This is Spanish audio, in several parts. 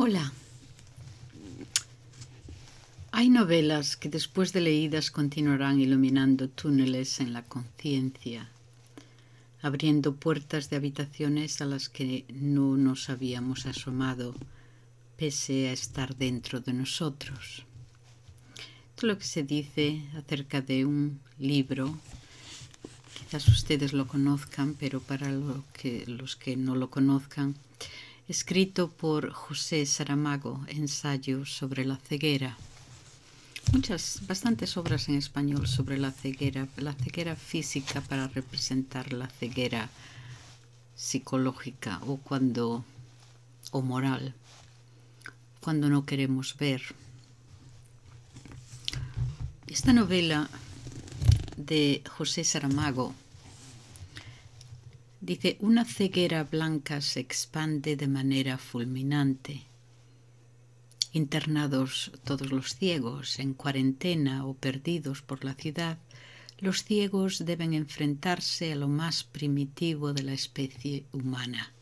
Hola. Hay novelas que después de leídas continuarán iluminando túneles en la conciencia, abriendo puertas de habitaciones a las que no nos habíamos asomado, pese a estar dentro de nosotros. Esto es lo que se dice acerca de un libro. Quizás ustedes lo conozcan, pero para que, los que no lo conozcan, escrito por José Saramago, ensayo sobre la ceguera. Muchas, bastantes obras en español sobre la ceguera, la ceguera física para representar la ceguera psicológica o cuando o moral, cuando no queremos ver. Esta novela de José Saramago Dice, una ceguera blanca se expande de manera fulminante. Internados todos los ciegos, en cuarentena o perdidos por la ciudad, los ciegos deben enfrentarse a lo más primitivo de la especie humana,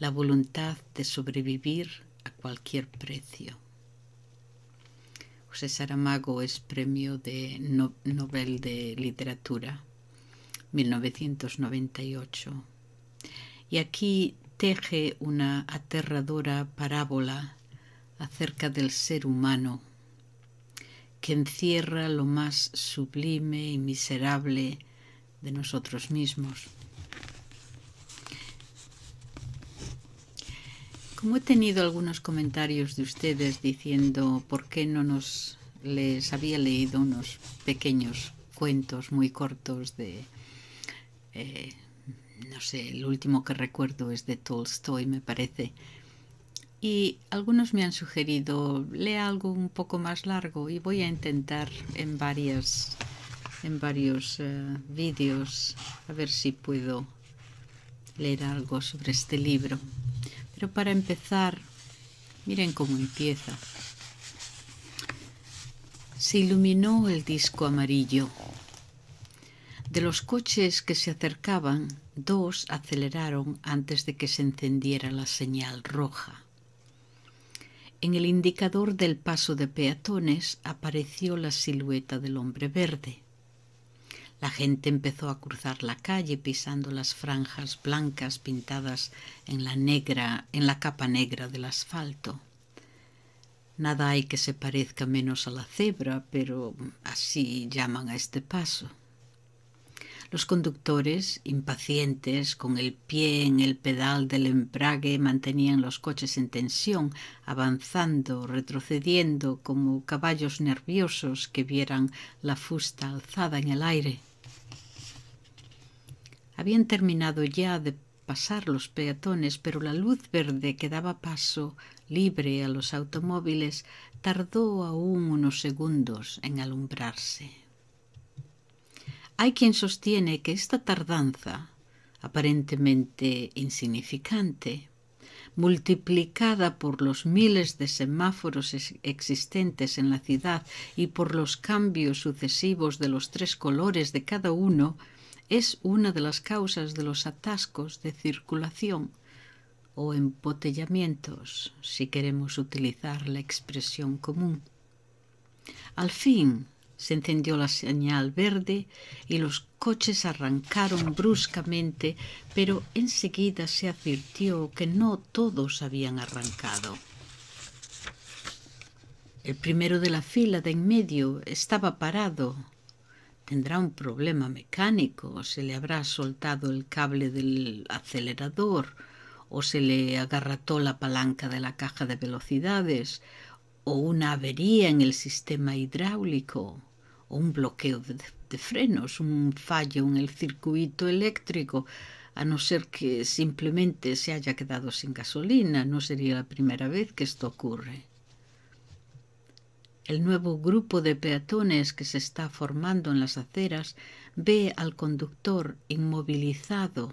la voluntad de sobrevivir a cualquier precio. José Saramago es premio de Nobel de Literatura 1998. Y aquí teje una aterradora parábola acerca del ser humano que encierra lo más sublime y miserable de nosotros mismos. Como he tenido algunos comentarios de ustedes diciendo por qué no nos les había leído unos pequeños cuentos muy cortos de eh, no sé, el último que recuerdo es de Tolstoy, me parece. Y algunos me han sugerido, leer algo un poco más largo y voy a intentar en, varias, en varios eh, vídeos a ver si puedo leer algo sobre este libro. Pero para empezar, miren cómo empieza. Se iluminó el disco amarillo de los coches que se acercaban, dos aceleraron antes de que se encendiera la señal roja. En el indicador del paso de peatones apareció la silueta del hombre verde. La gente empezó a cruzar la calle pisando las franjas blancas pintadas en la negra, en la capa negra del asfalto. Nada hay que se parezca menos a la cebra, pero así llaman a este paso. Los conductores, impacientes, con el pie en el pedal del embrague, mantenían los coches en tensión, avanzando, retrocediendo, como caballos nerviosos que vieran la fusta alzada en el aire. Habían terminado ya de pasar los peatones, pero la luz verde que daba paso libre a los automóviles tardó aún unos segundos en alumbrarse. Hay quien sostiene que esta tardanza, aparentemente insignificante, multiplicada por los miles de semáforos existentes en la ciudad y por los cambios sucesivos de los tres colores de cada uno, es una de las causas de los atascos de circulación o empotellamientos, si queremos utilizar la expresión común. Al fin, se encendió la señal verde y los coches arrancaron bruscamente, pero enseguida se advirtió que no todos habían arrancado. El primero de la fila de en medio estaba parado. Tendrá un problema mecánico, se le habrá soltado el cable del acelerador, o se le agarrató la palanca de la caja de velocidades, o una avería en el sistema hidráulico o un bloqueo de, frenos, un fallo en el circuito eléctrico, a no ser que simplemente se haya quedado sin gasolina, no sería la primera vez que esto ocurre. El nuevo grupo de peatones que se está formando en las aceras ve al conductor inmovilizado,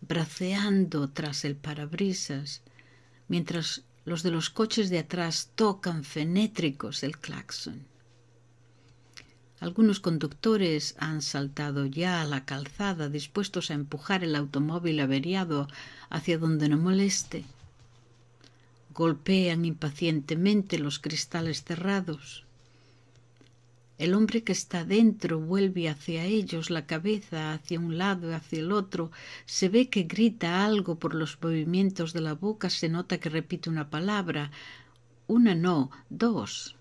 braceando tras el parabrisas, mientras los de los coches de atrás tocan fenétricos el claxon. Algunos conductores han saltado ya a la calzada dispuestos a empujar el automóvil averiado hacia donde no moleste. Golpean impacientemente los cristales cerrados. El hombre que está dentro vuelve hacia ellos la cabeza hacia un lado y hacia el otro. Se ve que grita algo por los movimientos de la boca, se nota que repite una palabra. Una no, dos.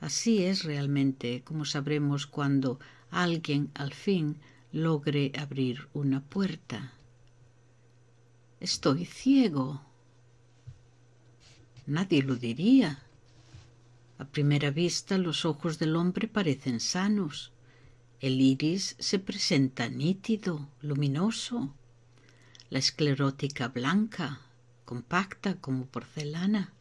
Así es realmente, como sabremos cuando alguien al fin logre abrir una puerta. Estoy ciego. Nadie lo diría. A primera vista los ojos del hombre parecen sanos. El iris se presenta nítido, luminoso. La esclerótica blanca, compacta como porcelana.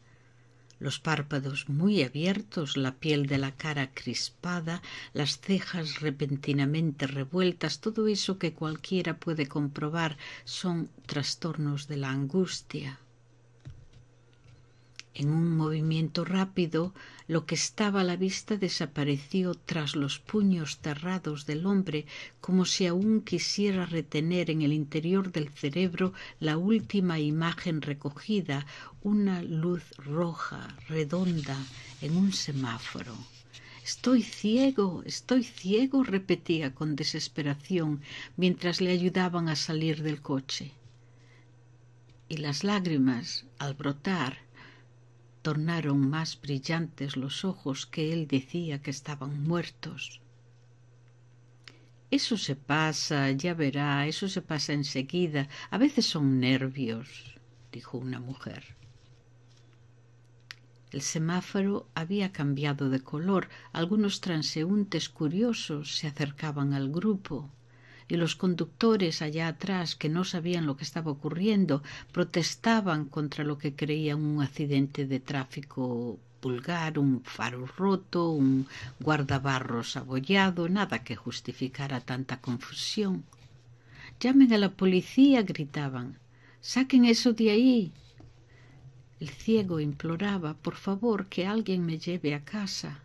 Los párpados muy abiertos, la piel de la cara crispada, las cejas repentinamente revueltas, todo eso que cualquiera puede comprobar son trastornos de la angustia. En un movimiento rápido, lo que estaba a la vista desapareció tras los puños cerrados del hombre, como si aún quisiera retener en el interior del cerebro la última imagen recogida, una luz roja, redonda, en un semáforo. Estoy ciego, estoy ciego, repetía con desesperación mientras le ayudaban a salir del coche. Y las lágrimas, al brotar, tornaron más brillantes los ojos que él decía que estaban muertos. Eso se pasa, ya verá, eso se pasa enseguida. A veces son nervios, dijo una mujer. El semáforo había cambiado de color. Algunos transeúntes curiosos se acercaban al grupo y los conductores allá atrás, que no sabían lo que estaba ocurriendo, protestaban contra lo que creían un accidente de tráfico vulgar, un faro roto, un guardabarros abollado, nada que justificara tanta confusión. Llamen a la policía, gritaban. Saquen eso de ahí. El ciego imploraba, por favor, que alguien me lleve a casa.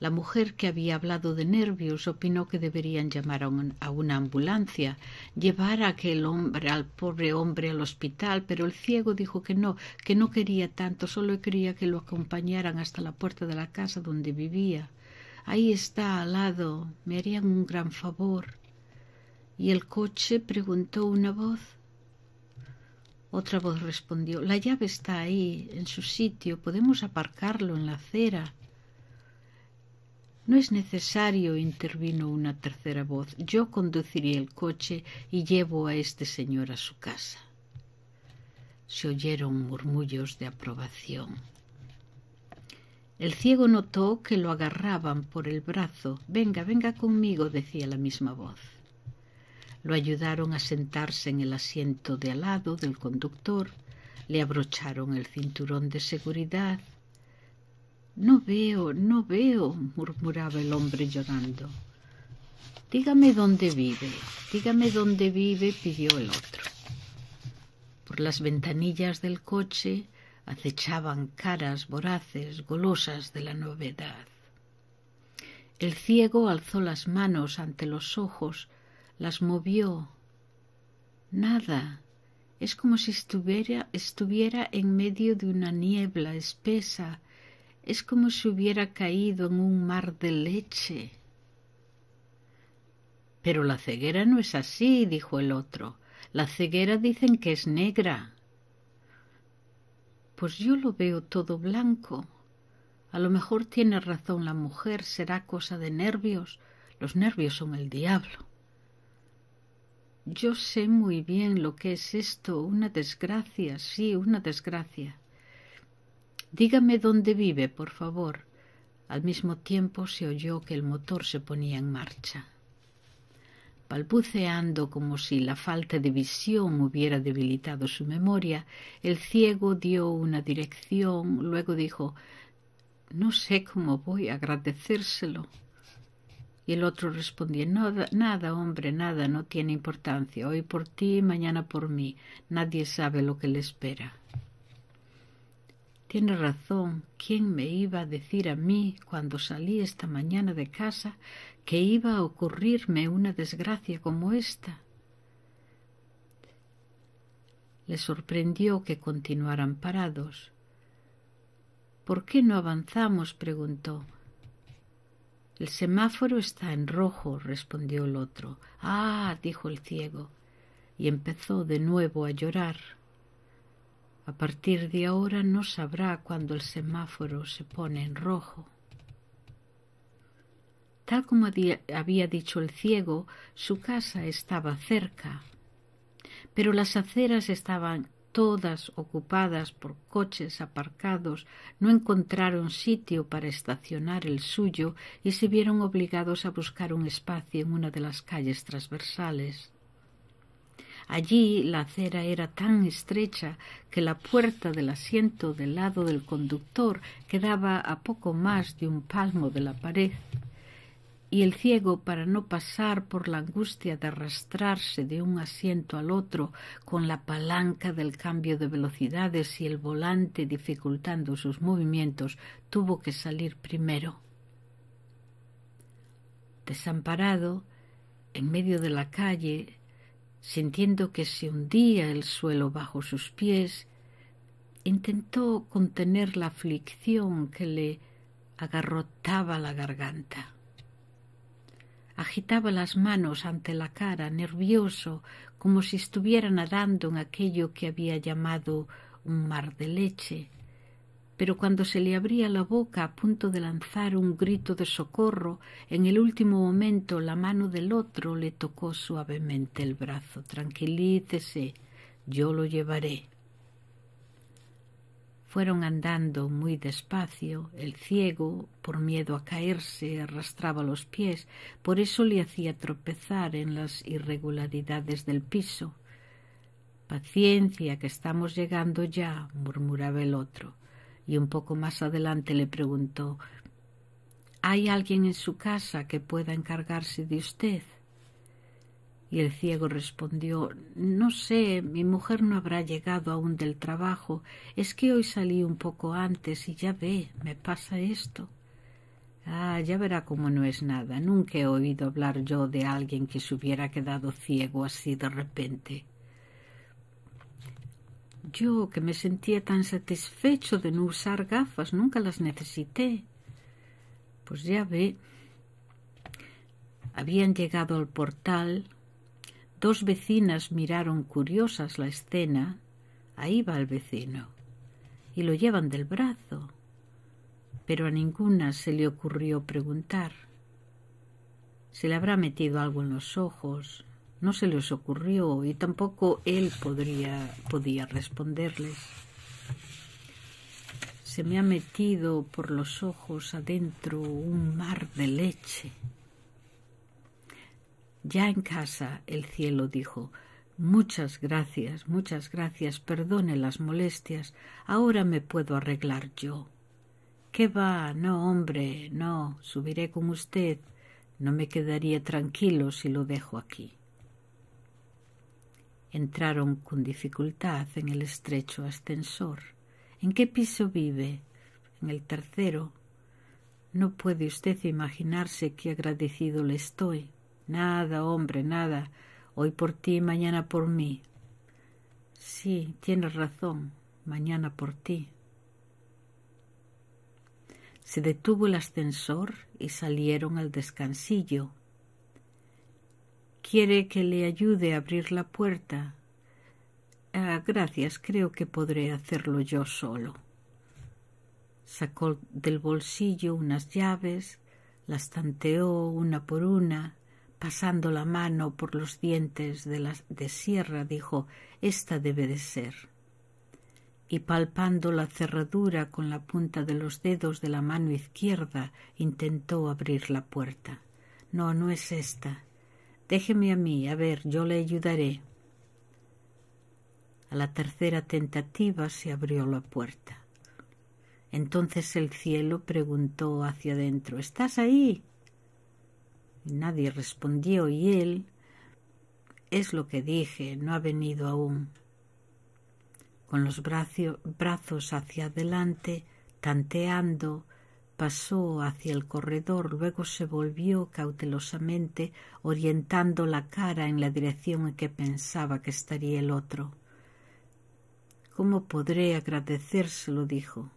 La mujer que había hablado de nervios opinó que deberían llamar a, una ambulancia, llevar aquel hombre, al pobre hombre al hospital, pero el ciego dijo que no, que no quería tanto, solo quería que lo acompañaran hasta la puerta de la casa donde vivía. Ahí está, al lado, me harían un gran favor. ¿Y el coche? preguntó una voz. Otra voz respondió, la llave está ahí, en su sitio, podemos aparcarlo en la acera. No es necesario, intervino una tercera voz. Yo conduciré el coche y llevo a este señor a su casa. Se oyeron murmullos de aprobación. El ciego notó que lo agarraban por el brazo. Venga, venga conmigo, decía la misma voz. Lo ayudaron a sentarse en el asiento de al lado del conductor, le abrocharon el cinturón de seguridad no veo, no veo, murmuraba el hombre llorando. Dígame dónde vive, dígame dónde vive, pidió el otro. Por las ventanillas del coche acechaban caras voraces, golosas de la novedad. El ciego alzó las manos ante los ojos, las movió. Nada. Es como si estuviera, estuviera en medio de una niebla espesa es como si hubiera caído en un mar de leche. Pero la ceguera no es así, dijo el otro. La ceguera dicen que es negra. Pues yo lo veo todo blanco. A lo mejor tiene razón la mujer, será cosa de nervios. Los nervios son el diablo. Yo sé muy bien lo que es esto, una desgracia, sí, una desgracia. Dígame dónde vive, por favor. Al mismo tiempo se oyó que el motor se ponía en marcha. Balbuceando como si la falta de visión hubiera debilitado su memoria, el ciego dio una dirección, luego dijo No sé cómo voy a agradecérselo. Y el otro respondió nada, nada, hombre, nada, no tiene importancia. Hoy por ti, mañana por mí. Nadie sabe lo que le espera. Tiene razón, ¿quién me iba a decir a mí cuando salí esta mañana de casa que iba a ocurrirme una desgracia como esta? Le sorprendió que continuaran parados. ¿Por qué no avanzamos? preguntó. El semáforo está en rojo, respondió el otro. Ah, dijo el ciego, y empezó de nuevo a llorar. A partir de ahora no sabrá cuándo el semáforo se pone en rojo. Tal como había dicho el ciego, su casa estaba cerca, pero las aceras estaban todas ocupadas por coches aparcados, no encontraron sitio para estacionar el suyo y se vieron obligados a buscar un espacio en una de las calles transversales. Allí la acera era tan estrecha que la puerta del asiento del lado del conductor quedaba a poco más de un palmo de la pared y el ciego, para no pasar por la angustia de arrastrarse de un asiento al otro con la palanca del cambio de velocidades y el volante dificultando sus movimientos, tuvo que salir primero. Desamparado, en medio de la calle, sintiendo que se hundía el suelo bajo sus pies, intentó contener la aflicción que le agarrotaba la garganta. Agitaba las manos ante la cara, nervioso, como si estuviera nadando en aquello que había llamado un mar de leche, pero cuando se le abría la boca a punto de lanzar un grito de socorro, en el último momento la mano del otro le tocó suavemente el brazo. Tranquilícese, yo lo llevaré. Fueron andando muy despacio, el ciego, por miedo a caerse, arrastraba los pies, por eso le hacía tropezar en las irregularidades del piso. Paciencia, que estamos llegando ya, murmuraba el otro y un poco más adelante le preguntó ¿Hay alguien en su casa que pueda encargarse de usted? Y el ciego respondió No sé, mi mujer no habrá llegado aún del trabajo. Es que hoy salí un poco antes y ya ve, me pasa esto. Ah, ya verá cómo no es nada. Nunca he oído hablar yo de alguien que se hubiera quedado ciego así de repente. Yo, que me sentía tan satisfecho de no usar gafas, nunca las necesité. Pues ya ve, habían llegado al portal, dos vecinas miraron curiosas la escena, ahí va el vecino, y lo llevan del brazo, pero a ninguna se le ocurrió preguntar. Se le habrá metido algo en los ojos, no se les ocurrió y tampoco él podría, podía responderles. Se me ha metido por los ojos adentro un mar de leche. Ya en casa el cielo dijo Muchas gracias, muchas gracias, perdone las molestias, ahora me puedo arreglar yo. ¿Qué va? No, hombre, no, subiré con usted. No me quedaría tranquilo si lo dejo aquí. Entraron con dificultad en el estrecho ascensor. ¿En qué piso vive? En el tercero. No puede usted imaginarse qué agradecido le estoy. Nada, hombre, nada. Hoy por ti, mañana por mí. Sí, tienes razón. Mañana por ti. Se detuvo el ascensor y salieron al descansillo. ¿Quiere que le ayude a abrir la puerta? Ah, gracias, creo que podré hacerlo yo solo. Sacó del bolsillo unas llaves, las tanteó una por una, pasando la mano por los dientes de, la, de sierra, dijo Esta debe de ser. Y palpando la cerradura con la punta de los dedos de la mano izquierda, intentó abrir la puerta. No, no es esta. Déjeme a mí, a ver, yo le ayudaré. A la tercera tentativa se abrió la puerta. Entonces el cielo preguntó hacia adentro ¿Estás ahí? nadie respondió y él es lo que dije, no ha venido aún. Con los brazos hacia adelante, tanteando, pasó hacia el corredor, luego se volvió cautelosamente, orientando la cara en la dirección en que pensaba que estaría el otro. ¿Cómo podré agradecérselo? dijo.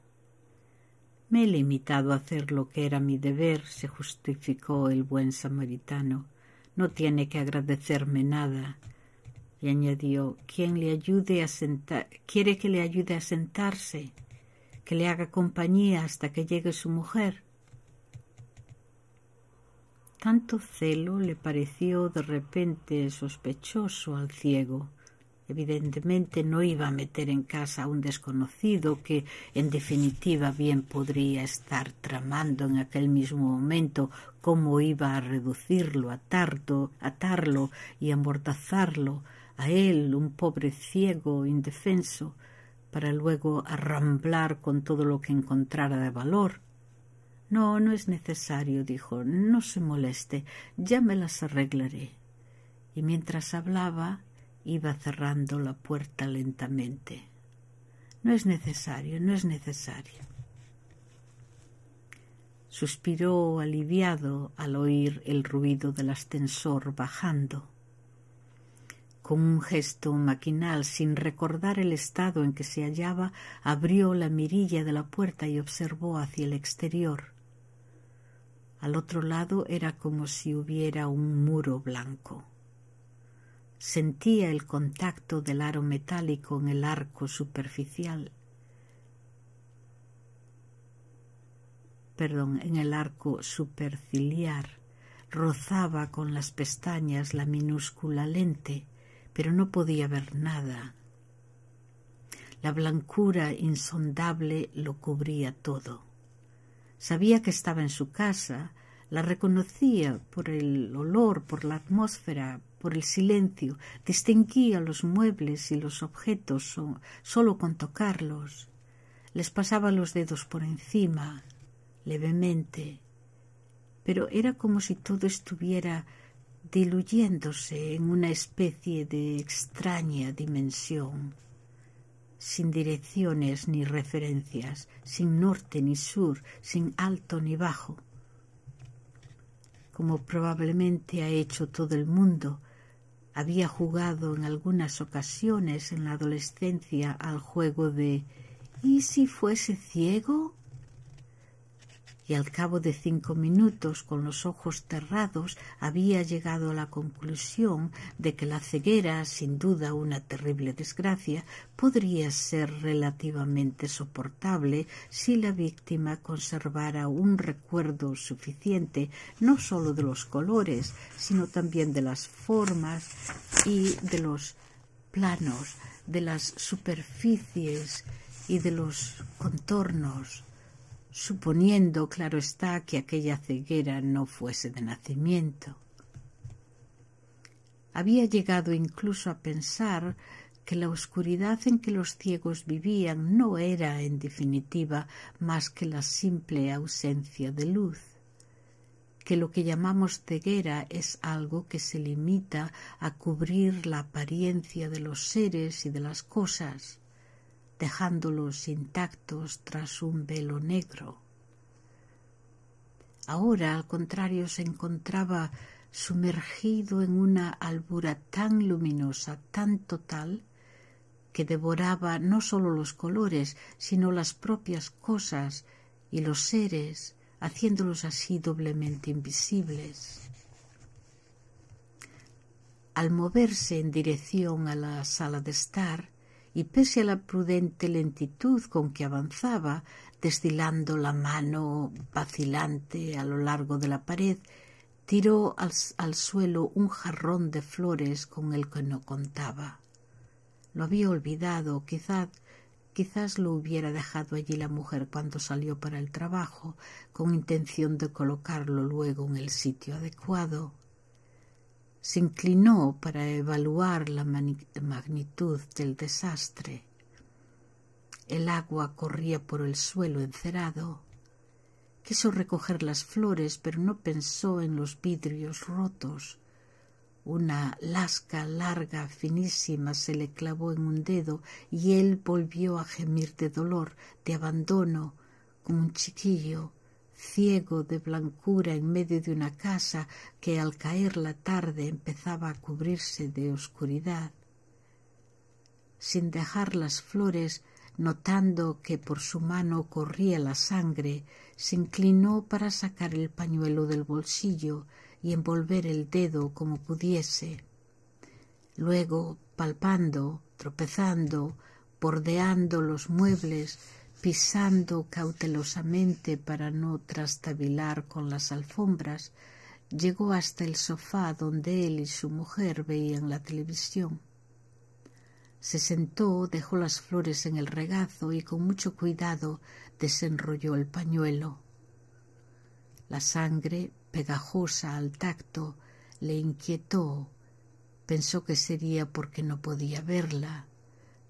Me he limitado a hacer lo que era mi deber, se justificó el buen samaritano. No tiene que agradecerme nada. Y añadió, ¿quién le ayude a sentar? ¿Quiere que le ayude a sentarse? que le haga compañía hasta que llegue su mujer. Tanto celo le pareció de repente sospechoso al ciego. Evidentemente no iba a meter en casa a un desconocido que, en definitiva, bien podría estar tramando en aquel mismo momento cómo iba a reducirlo, atarlo y Amortazarlo a él, un pobre ciego indefenso, para luego arramblar con todo lo que encontrara de valor. No, no es necesario, dijo, no se moleste, ya me las arreglaré. Y mientras hablaba, iba cerrando la puerta lentamente. No es necesario, no es necesario. Suspiró aliviado al oír el ruido del ascensor bajando. Con un gesto maquinal, sin recordar el estado en que se hallaba, abrió la mirilla de la puerta y observó hacia el exterior. Al otro lado era como si hubiera un muro blanco. Sentía el contacto del aro metálico en el arco superficial. Perdón, en el arco superciliar. Rozaba con las pestañas la minúscula lente pero no podía ver nada. La blancura insondable lo cubría todo. Sabía que estaba en su casa, la reconocía por el olor, por la atmósfera, por el silencio, distinguía los muebles y los objetos solo con tocarlos. Les pasaba los dedos por encima, levemente, pero era como si todo estuviera diluyéndose en una especie de extraña dimensión, sin direcciones ni referencias, sin norte ni sur, sin alto ni bajo, como probablemente ha hecho todo el mundo, había jugado en algunas ocasiones en la adolescencia al juego de ¿y si fuese ciego? y al cabo de cinco minutos con los ojos cerrados había llegado a la conclusión de que la ceguera, sin duda una terrible desgracia, podría ser relativamente soportable si la víctima conservara un recuerdo suficiente no sólo de los colores, sino también de las formas y de los planos, de las superficies y de los contornos suponiendo, claro está, que aquella ceguera no fuese de nacimiento. Había llegado incluso a pensar que la oscuridad en que los ciegos vivían no era, en definitiva, más que la simple ausencia de luz, que lo que llamamos ceguera es algo que se limita a cubrir la apariencia de los seres y de las cosas, dejándolos intactos tras un velo negro. Ahora, al contrario, se encontraba sumergido en una albura tan luminosa, tan total, que devoraba no sólo los colores, sino las propias cosas y los seres, haciéndolos así doblemente invisibles. Al moverse en dirección a la sala de estar, y pese a la prudente lentitud con que avanzaba, destilando la mano vacilante a lo largo de la pared, tiró al, suelo un jarrón de flores con el que no contaba. Lo había olvidado, quizá quizás lo hubiera dejado allí la mujer cuando salió para el trabajo, con intención de colocarlo luego en el sitio adecuado se inclinó para evaluar la magnitud del desastre. El agua corría por el suelo encerado. Quiso recoger las flores, pero no pensó en los vidrios rotos. Una lasca larga, finísima, se le clavó en un dedo y él volvió a gemir de dolor, de abandono, como un chiquillo ciego de blancura en medio de una casa que al caer la tarde empezaba a cubrirse de oscuridad. Sin dejar las flores, notando que por su mano corría la sangre, se inclinó para sacar el pañuelo del bolsillo y envolver el dedo como pudiese. Luego, palpando, tropezando, bordeando los muebles, pisando cautelosamente para no trastabilar con las alfombras, llegó hasta el sofá donde él y su mujer veían la televisión. Se sentó, dejó las flores en el regazo y con mucho cuidado desenrolló el pañuelo. La sangre, pegajosa al tacto, le inquietó. Pensó que sería porque no podía verla.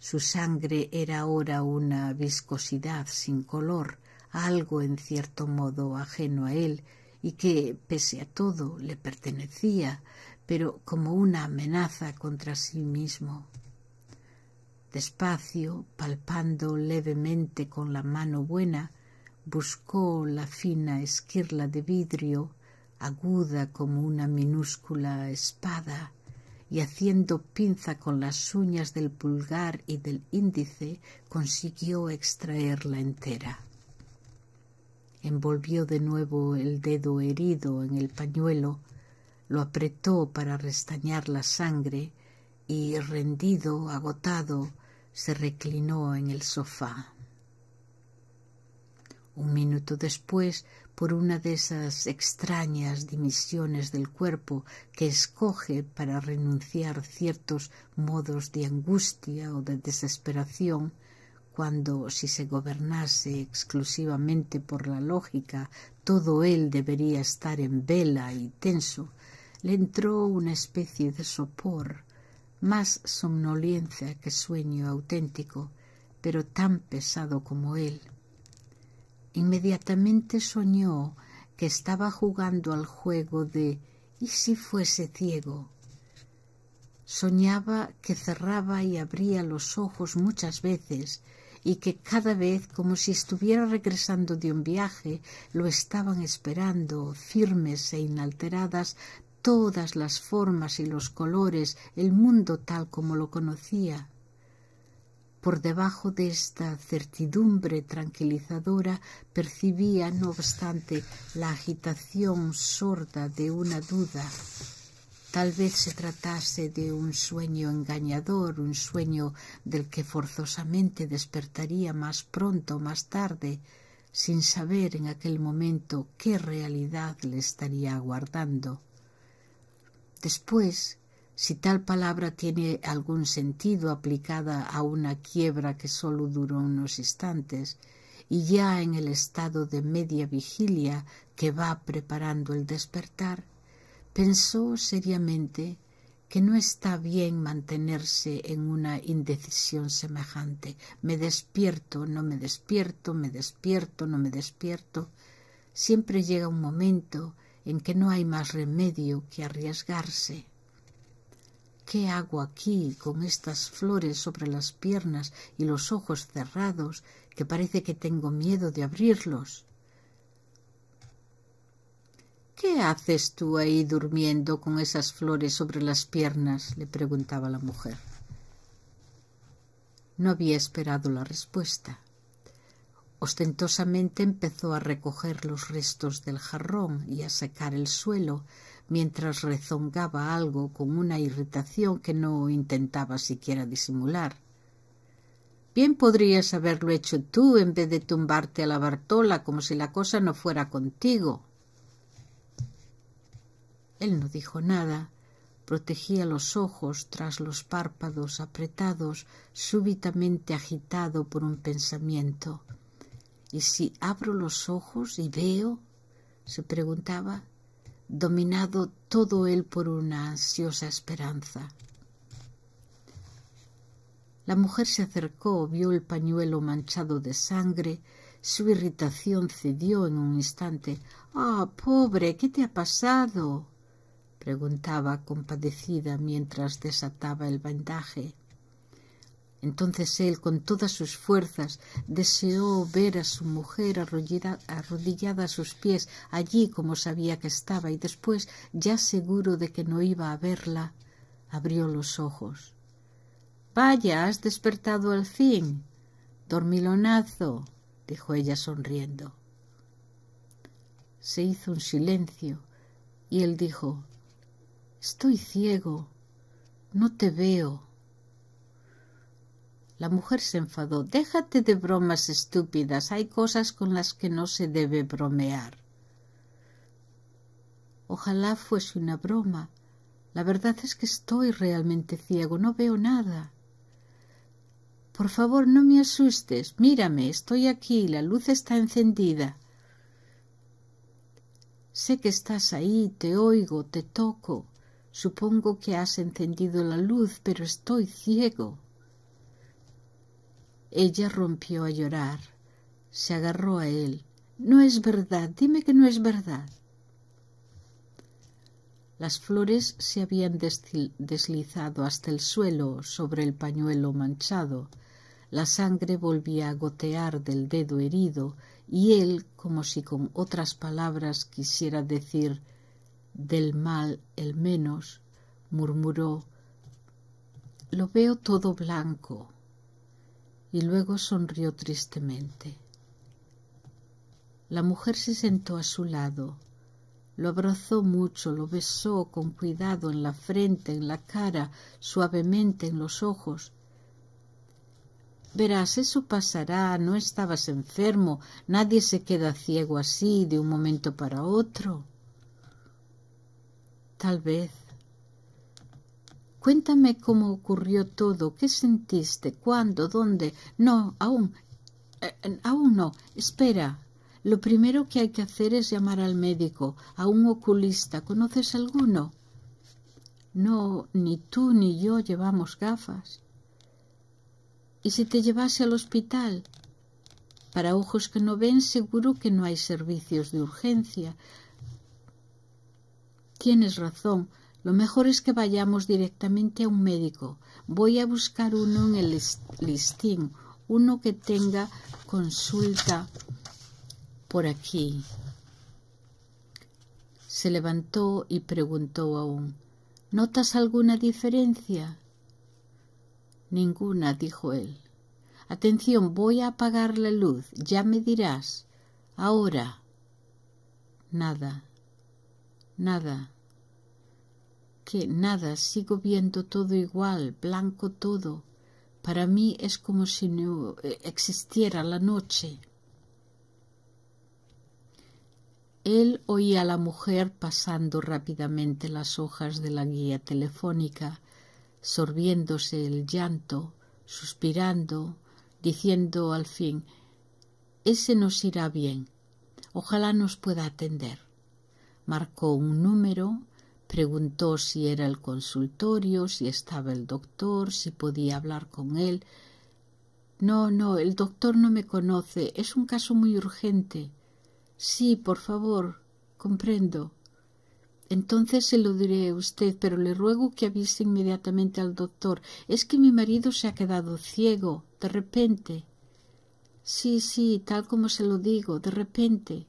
Su sangre era ahora una viscosidad sin color, algo en cierto modo ajeno a él y que, pese a todo, le pertenecía, pero como una amenaza contra sí mismo. Despacio, palpando levemente con la mano buena, buscó la fina esquirla de vidrio, aguda como una minúscula espada, y haciendo pinza con las uñas del pulgar y del índice consiguió extraerla entera. Envolvió de nuevo el dedo herido en el pañuelo, lo apretó para restañar la sangre y, rendido, agotado, se reclinó en el sofá. Un minuto después por una de esas extrañas dimisiones del cuerpo que escoge para renunciar ciertos modos de angustia o de desesperación, cuando si se gobernase exclusivamente por la lógica, todo él debería estar en vela y tenso, le entró una especie de sopor, más somnolencia que sueño auténtico, pero tan pesado como él, Inmediatamente soñó que estaba jugando al juego de ¿y si fuese ciego? Soñaba que cerraba y abría los ojos muchas veces y que cada vez, como si estuviera regresando de un viaje, lo estaban esperando, firmes e inalteradas, todas las formas y los colores, el mundo tal como lo conocía. Por debajo de esta certidumbre tranquilizadora percibía, no obstante, la agitación sorda de una duda. Tal vez se tratase de un sueño engañador, un sueño del que forzosamente despertaría más pronto o más tarde, sin saber en aquel momento qué realidad le estaría aguardando. Después, si tal palabra tiene algún sentido aplicada a una quiebra que sólo duró unos instantes, y ya en el estado de media vigilia que va preparando el despertar, pensó seriamente que no está bien mantenerse en una indecisión semejante. Me despierto, no me despierto, me despierto, no me despierto. Siempre llega un momento en que no hay más remedio que arriesgarse. ¿Qué hago aquí con estas flores sobre las piernas y los ojos cerrados que parece que tengo miedo de abrirlos? ¿Qué haces tú ahí durmiendo con esas flores sobre las piernas? le preguntaba la mujer. No había esperado la respuesta. Ostentosamente empezó a recoger los restos del jarrón y a secar el suelo mientras rezongaba algo con una irritación que no intentaba siquiera disimular. Bien podrías haberlo hecho tú en vez de tumbarte a la Bartola como si la cosa no fuera contigo. Él no dijo nada, protegía los ojos tras los párpados apretados, súbitamente agitado por un pensamiento. ¿Y si abro los ojos y veo? se preguntaba dominado todo él por una ansiosa esperanza. La mujer se acercó, vio el pañuelo manchado de sangre, su irritación cedió en un instante. Ah, pobre, ¿qué te ha pasado? preguntaba compadecida mientras desataba el vendaje. Entonces él, con todas sus fuerzas, deseó ver a su mujer arrodillada, a sus pies, allí como sabía que estaba, y después, ya seguro de que no iba a verla, abrió los ojos. Vaya, has despertado al fin. Dormilonazo, dijo ella sonriendo. Se hizo un silencio, y él dijo Estoy ciego, no te veo. La mujer se enfadó. Déjate de bromas estúpidas. Hay cosas con las que no se debe bromear. Ojalá fuese una broma. La verdad es que estoy realmente ciego. No veo nada. Por favor, no me asustes. Mírame, estoy aquí. La luz está encendida. Sé que estás ahí, te oigo, te toco. Supongo que has encendido la luz, pero estoy ciego. Ella rompió a llorar. Se agarró a él. No es verdad, dime que no es verdad. Las flores se habían deslizado hasta el suelo sobre el pañuelo manchado. La sangre volvía a gotear del dedo herido y él, como si con otras palabras quisiera decir del mal el menos, murmuró Lo veo todo blanco y luego sonrió tristemente. La mujer se sentó a su lado, lo abrazó mucho, lo besó con cuidado en la frente, en la cara, suavemente en los ojos. Verás, eso pasará, no estabas enfermo, nadie se queda ciego así de un momento para otro. Tal vez, Cuéntame cómo ocurrió todo, qué sentiste, cuándo, dónde. No, aún, eh, eh, aún no. Espera. Lo primero que hay que hacer es llamar al médico, a un oculista. ¿Conoces alguno? No, ni tú ni yo llevamos gafas. ¿Y si te llevase al hospital? Para ojos que no ven, seguro que no hay servicios de urgencia. Tienes razón, lo mejor es que vayamos directamente a un médico. Voy a buscar uno en el listín, uno que tenga consulta por aquí. Se levantó y preguntó aún, ¿Notas alguna diferencia? Ninguna, dijo él. Atención, voy a apagar la luz, ya me dirás. Ahora. Nada. Nada nada, sigo viendo todo igual, blanco todo. Para mí es como si no eh, existiera la noche. Él oía a la mujer pasando rápidamente las hojas de la guía telefónica, sorbiéndose el llanto, suspirando, diciendo al fin Ese nos irá bien. Ojalá nos pueda atender. Marcó un número Preguntó si era el consultorio, si estaba el doctor, si podía hablar con él. No, no, el doctor no me conoce. Es un caso muy urgente. Sí, por favor, comprendo. Entonces se lo diré a usted, pero le ruego que avise inmediatamente al doctor. Es que mi marido se ha quedado ciego, de repente. Sí, sí, tal como se lo digo, de repente.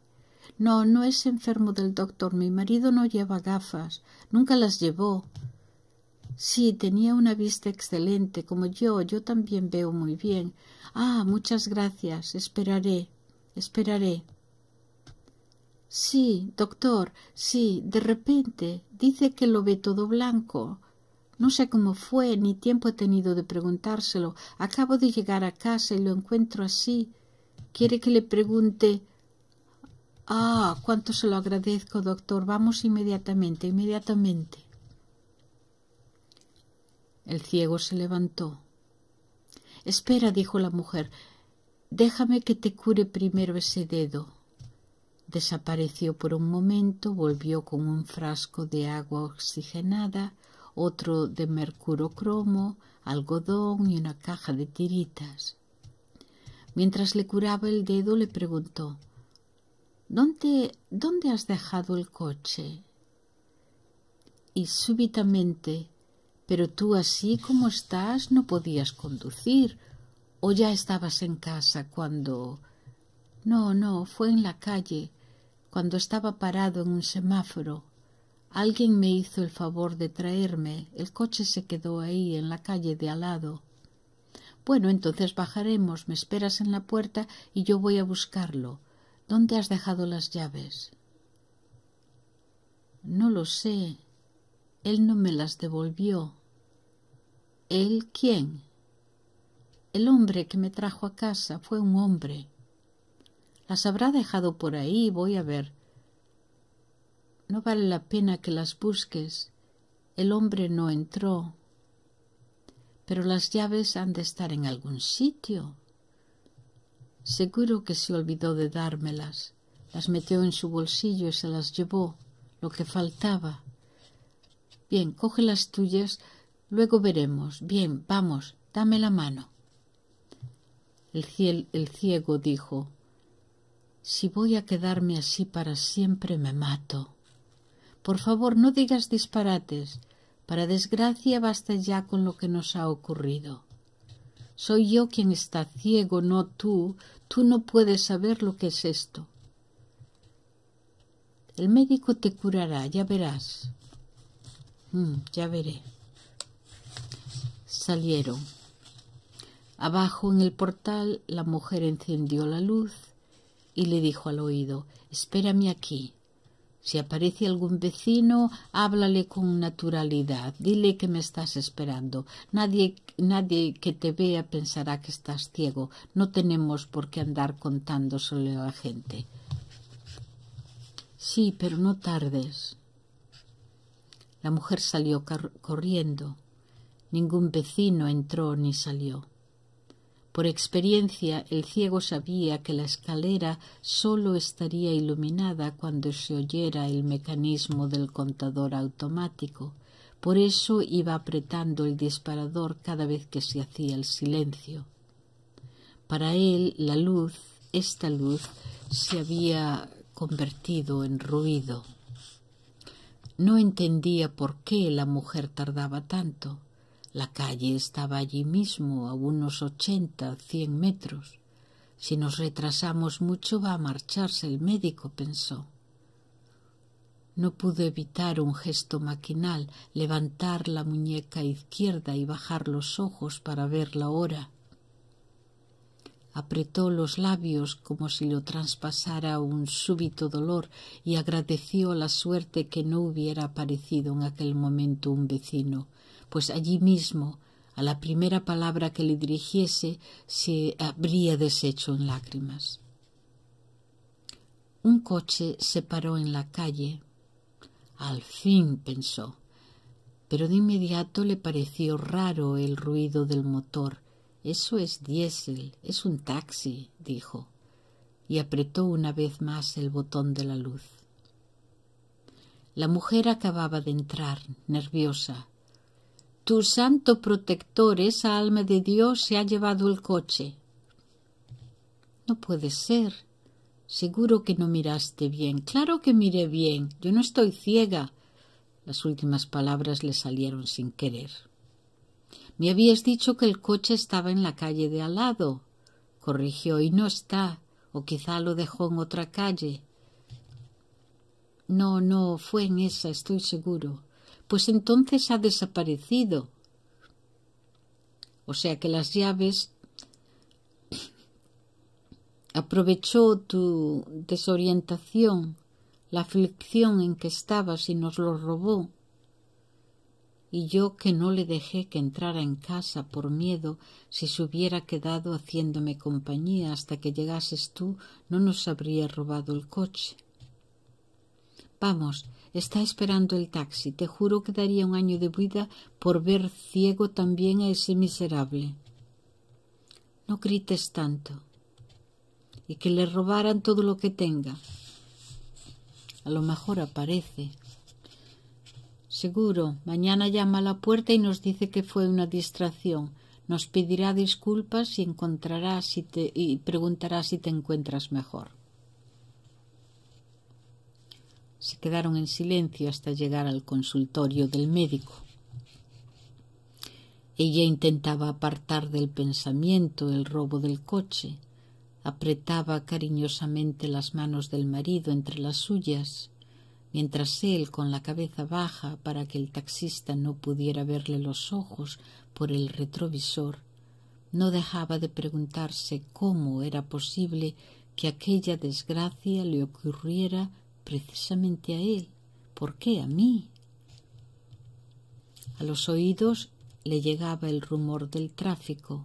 No, no es enfermo del doctor. Mi marido no lleva gafas. Nunca las llevó. Sí, tenía una vista excelente, como yo. Yo también veo muy bien. Ah, muchas gracias. Esperaré. Esperaré. Sí, doctor, sí, de repente dice que lo ve todo blanco. No sé cómo fue, ni tiempo he tenido de preguntárselo. Acabo de llegar a casa y lo encuentro así. Quiere que le pregunte Ah, cuánto se lo agradezco, doctor. Vamos inmediatamente, inmediatamente. El ciego se levantó. Espera, dijo la mujer, déjame que te cure primero ese dedo. Desapareció por un momento, volvió con un frasco de agua oxigenada, otro de mercurio cromo, algodón y una caja de tiritas. Mientras le curaba el dedo le preguntó ¿Dónde, ¿Dónde has dejado el coche? Y súbitamente, pero tú así como estás no podías conducir, o ya estabas en casa cuando... No, no, fue en la calle, cuando estaba parado en un semáforo. Alguien me hizo el favor de traerme. El coche se quedó ahí, en la calle de al lado. Bueno, entonces bajaremos. Me esperas en la puerta y yo voy a buscarlo. ¿Dónde has dejado las llaves? No lo sé. Él no me las devolvió. ¿Él quién? El hombre que me trajo a casa fue un hombre. Las habrá dejado por ahí, voy a ver. No vale la pena que las busques. El hombre no entró. Pero las llaves han de estar en algún sitio. Seguro que se olvidó de dármelas. Las metió en su bolsillo y se las llevó, lo que faltaba. Bien, coge las tuyas, luego veremos. Bien, vamos, dame la mano. El, el ciego dijo, Si voy a quedarme así para siempre me mato. Por favor, no digas disparates. Para desgracia basta ya con lo que nos ha ocurrido. Soy yo quien está ciego, no tú. Tú no puedes saber lo que es esto. El médico te curará, ya verás. Mm, ya veré. Salieron. Abajo en el portal la mujer encendió la luz y le dijo al oído, espérame aquí. Si aparece algún vecino, háblale con naturalidad, dile que me estás esperando. Nadie, nadie que te vea pensará que estás ciego. No tenemos por qué andar contándoselo a la gente. Sí, pero no tardes. La mujer salió corriendo. Ningún vecino entró ni salió. Por experiencia el ciego sabía que la escalera solo estaría iluminada cuando se oyera el mecanismo del contador automático. Por eso iba apretando el disparador cada vez que se hacía el silencio. Para él la luz, esta luz, se había convertido en ruido. No entendía por qué la mujer tardaba tanto. La calle estaba allí mismo, a unos ochenta, cien metros. Si nos retrasamos mucho va a marcharse el médico, pensó. No pudo evitar un gesto maquinal, levantar la muñeca izquierda y bajar los ojos para ver la hora. Apretó los labios como si lo traspasara un súbito dolor y agradeció la suerte que no hubiera aparecido en aquel momento un vecino pues allí mismo, a la primera palabra que le dirigiese, se habría deshecho en lágrimas. Un coche se paró en la calle. Al fin pensó, pero de inmediato le pareció raro el ruido del motor. Eso es diésel, es un taxi, dijo, y apretó una vez más el botón de la luz. La mujer acababa de entrar, nerviosa, tu santo protector, esa alma de Dios, se ha llevado el coche. No puede ser. Seguro que no miraste bien. Claro que miré bien. Yo no estoy ciega. Las últimas palabras le salieron sin querer. Me habías dicho que el coche estaba en la calle de al lado, corrigió, y no está, o quizá lo dejó en otra calle. No, no, fue en esa, estoy seguro pues entonces ha desaparecido. O sea que las llaves aprovechó tu desorientación, la aflicción en que estabas y nos lo robó. Y yo que no le dejé que entrara en casa por miedo si se hubiera quedado haciéndome compañía hasta que llegases tú, no nos habría robado el coche. Vamos, Está esperando el taxi. Te juro que daría un año de vida por ver ciego también a ese miserable. No grites tanto. Y que le robaran todo lo que tenga. A lo mejor aparece. Seguro, mañana llama a la puerta y nos dice que fue una distracción. Nos pedirá disculpas y encontrará si te, y preguntará si te encuentras mejor. Se quedaron en silencio hasta llegar al consultorio del médico. Ella intentaba apartar del pensamiento el robo del coche, apretaba cariñosamente las manos del marido entre las suyas, mientras él, con la cabeza baja para que el taxista no pudiera verle los ojos por el retrovisor, no dejaba de preguntarse cómo era posible que aquella desgracia le ocurriera precisamente a él. ¿Por qué a mí? A los oídos le llegaba el rumor del tráfico,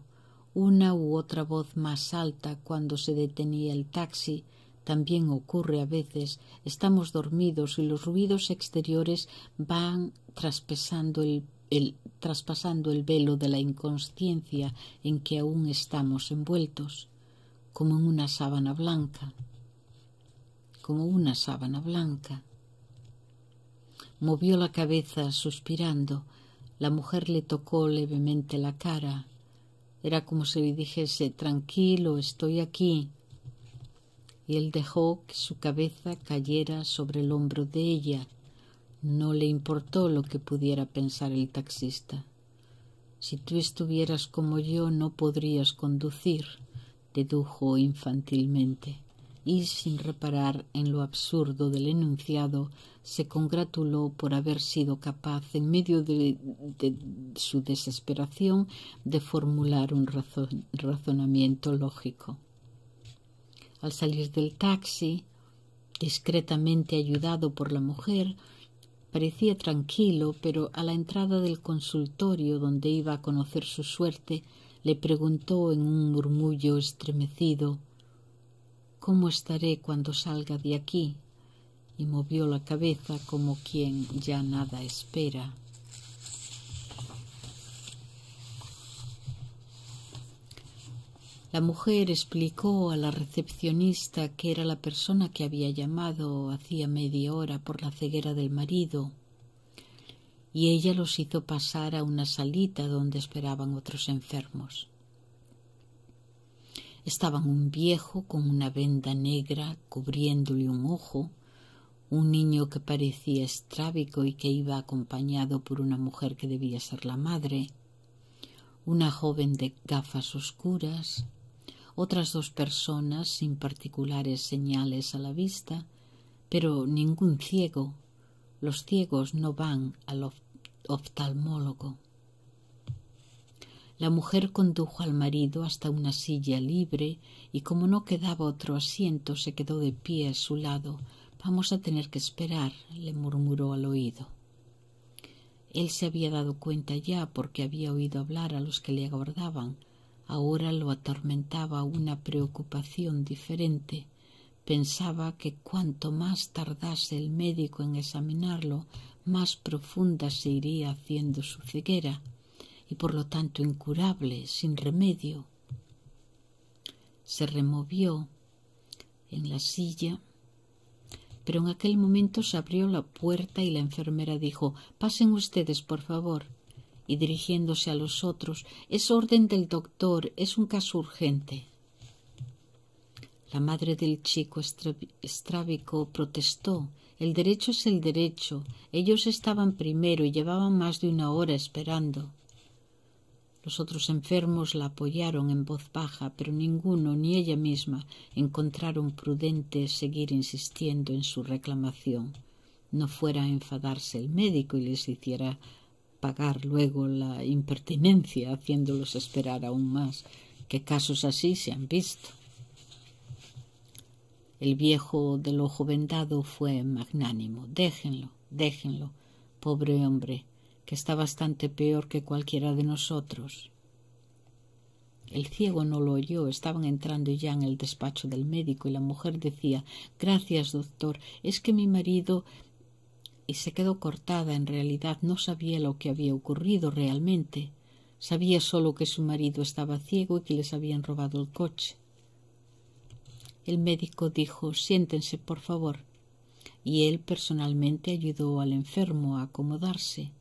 una u otra voz más alta cuando se detenía el taxi. También ocurre a veces, estamos dormidos y los ruidos exteriores van traspasando el, traspasando el velo de la inconsciencia en que aún estamos envueltos, como en una sábana blanca como una sábana blanca. Movió la cabeza suspirando. La mujer le tocó levemente la cara. Era como si le dijese Tranquilo, estoy aquí. Y él dejó que su cabeza cayera sobre el hombro de ella. No le importó lo que pudiera pensar el taxista. Si tú estuvieras como yo no podrías conducir, dedujo infantilmente y sin reparar en lo absurdo del enunciado, se congratuló por haber sido capaz, en medio de, su desesperación, de formular un razonamiento lógico. Al salir del taxi, discretamente ayudado por la mujer, parecía tranquilo, pero a la entrada del consultorio donde iba a conocer su suerte, le preguntó en un murmullo estremecido ¿Cómo estaré cuando salga de aquí? y movió la cabeza como quien ya nada espera. La mujer explicó a la recepcionista que era la persona que había llamado hacía media hora por la ceguera del marido, y ella los hizo pasar a una salita donde esperaban otros enfermos. Estaban un viejo con una venda negra cubriéndole un ojo, un niño que parecía estrábico y que iba acompañado por una mujer que debía ser la madre, una joven de gafas oscuras, otras dos personas sin particulares señales a la vista, pero ningún ciego. Los ciegos no van al oftalmólogo. La mujer condujo al marido hasta una silla libre y como no quedaba otro asiento se quedó de pie a su lado. Vamos a tener que esperar, le murmuró al oído. Él se había dado cuenta ya porque había oído hablar a los que le aguardaban. Ahora lo atormentaba una preocupación diferente. Pensaba que cuanto más tardase el médico en examinarlo, más profunda se iría haciendo su ceguera y por lo tanto incurable, sin remedio. Se removió en la silla, pero en aquel momento se abrió la puerta y la enfermera dijo Pasen ustedes, por favor. y dirigiéndose a los otros Es orden del doctor, es un caso urgente. La madre del chico estrábico protestó el derecho es el derecho. Ellos estaban primero y llevaban más de una hora esperando. Los otros enfermos la apoyaron en voz baja, pero ninguno, ni ella misma, encontraron prudente seguir insistiendo en su reclamación. No fuera a enfadarse el médico y les hiciera pagar luego la impertinencia, haciéndolos esperar aún más, que casos así se han visto. El viejo de ojo vendado fue magnánimo. Déjenlo, déjenlo, pobre hombre, que está bastante peor que cualquiera de nosotros. El ciego no lo oyó, estaban entrando ya en el despacho del médico y la mujer decía Gracias, doctor, es que mi marido y se quedó cortada. En realidad no sabía lo que había ocurrido realmente. Sabía solo que su marido estaba ciego y que les habían robado el coche. El médico dijo Siéntense, por favor. Y él personalmente ayudó al enfermo a acomodarse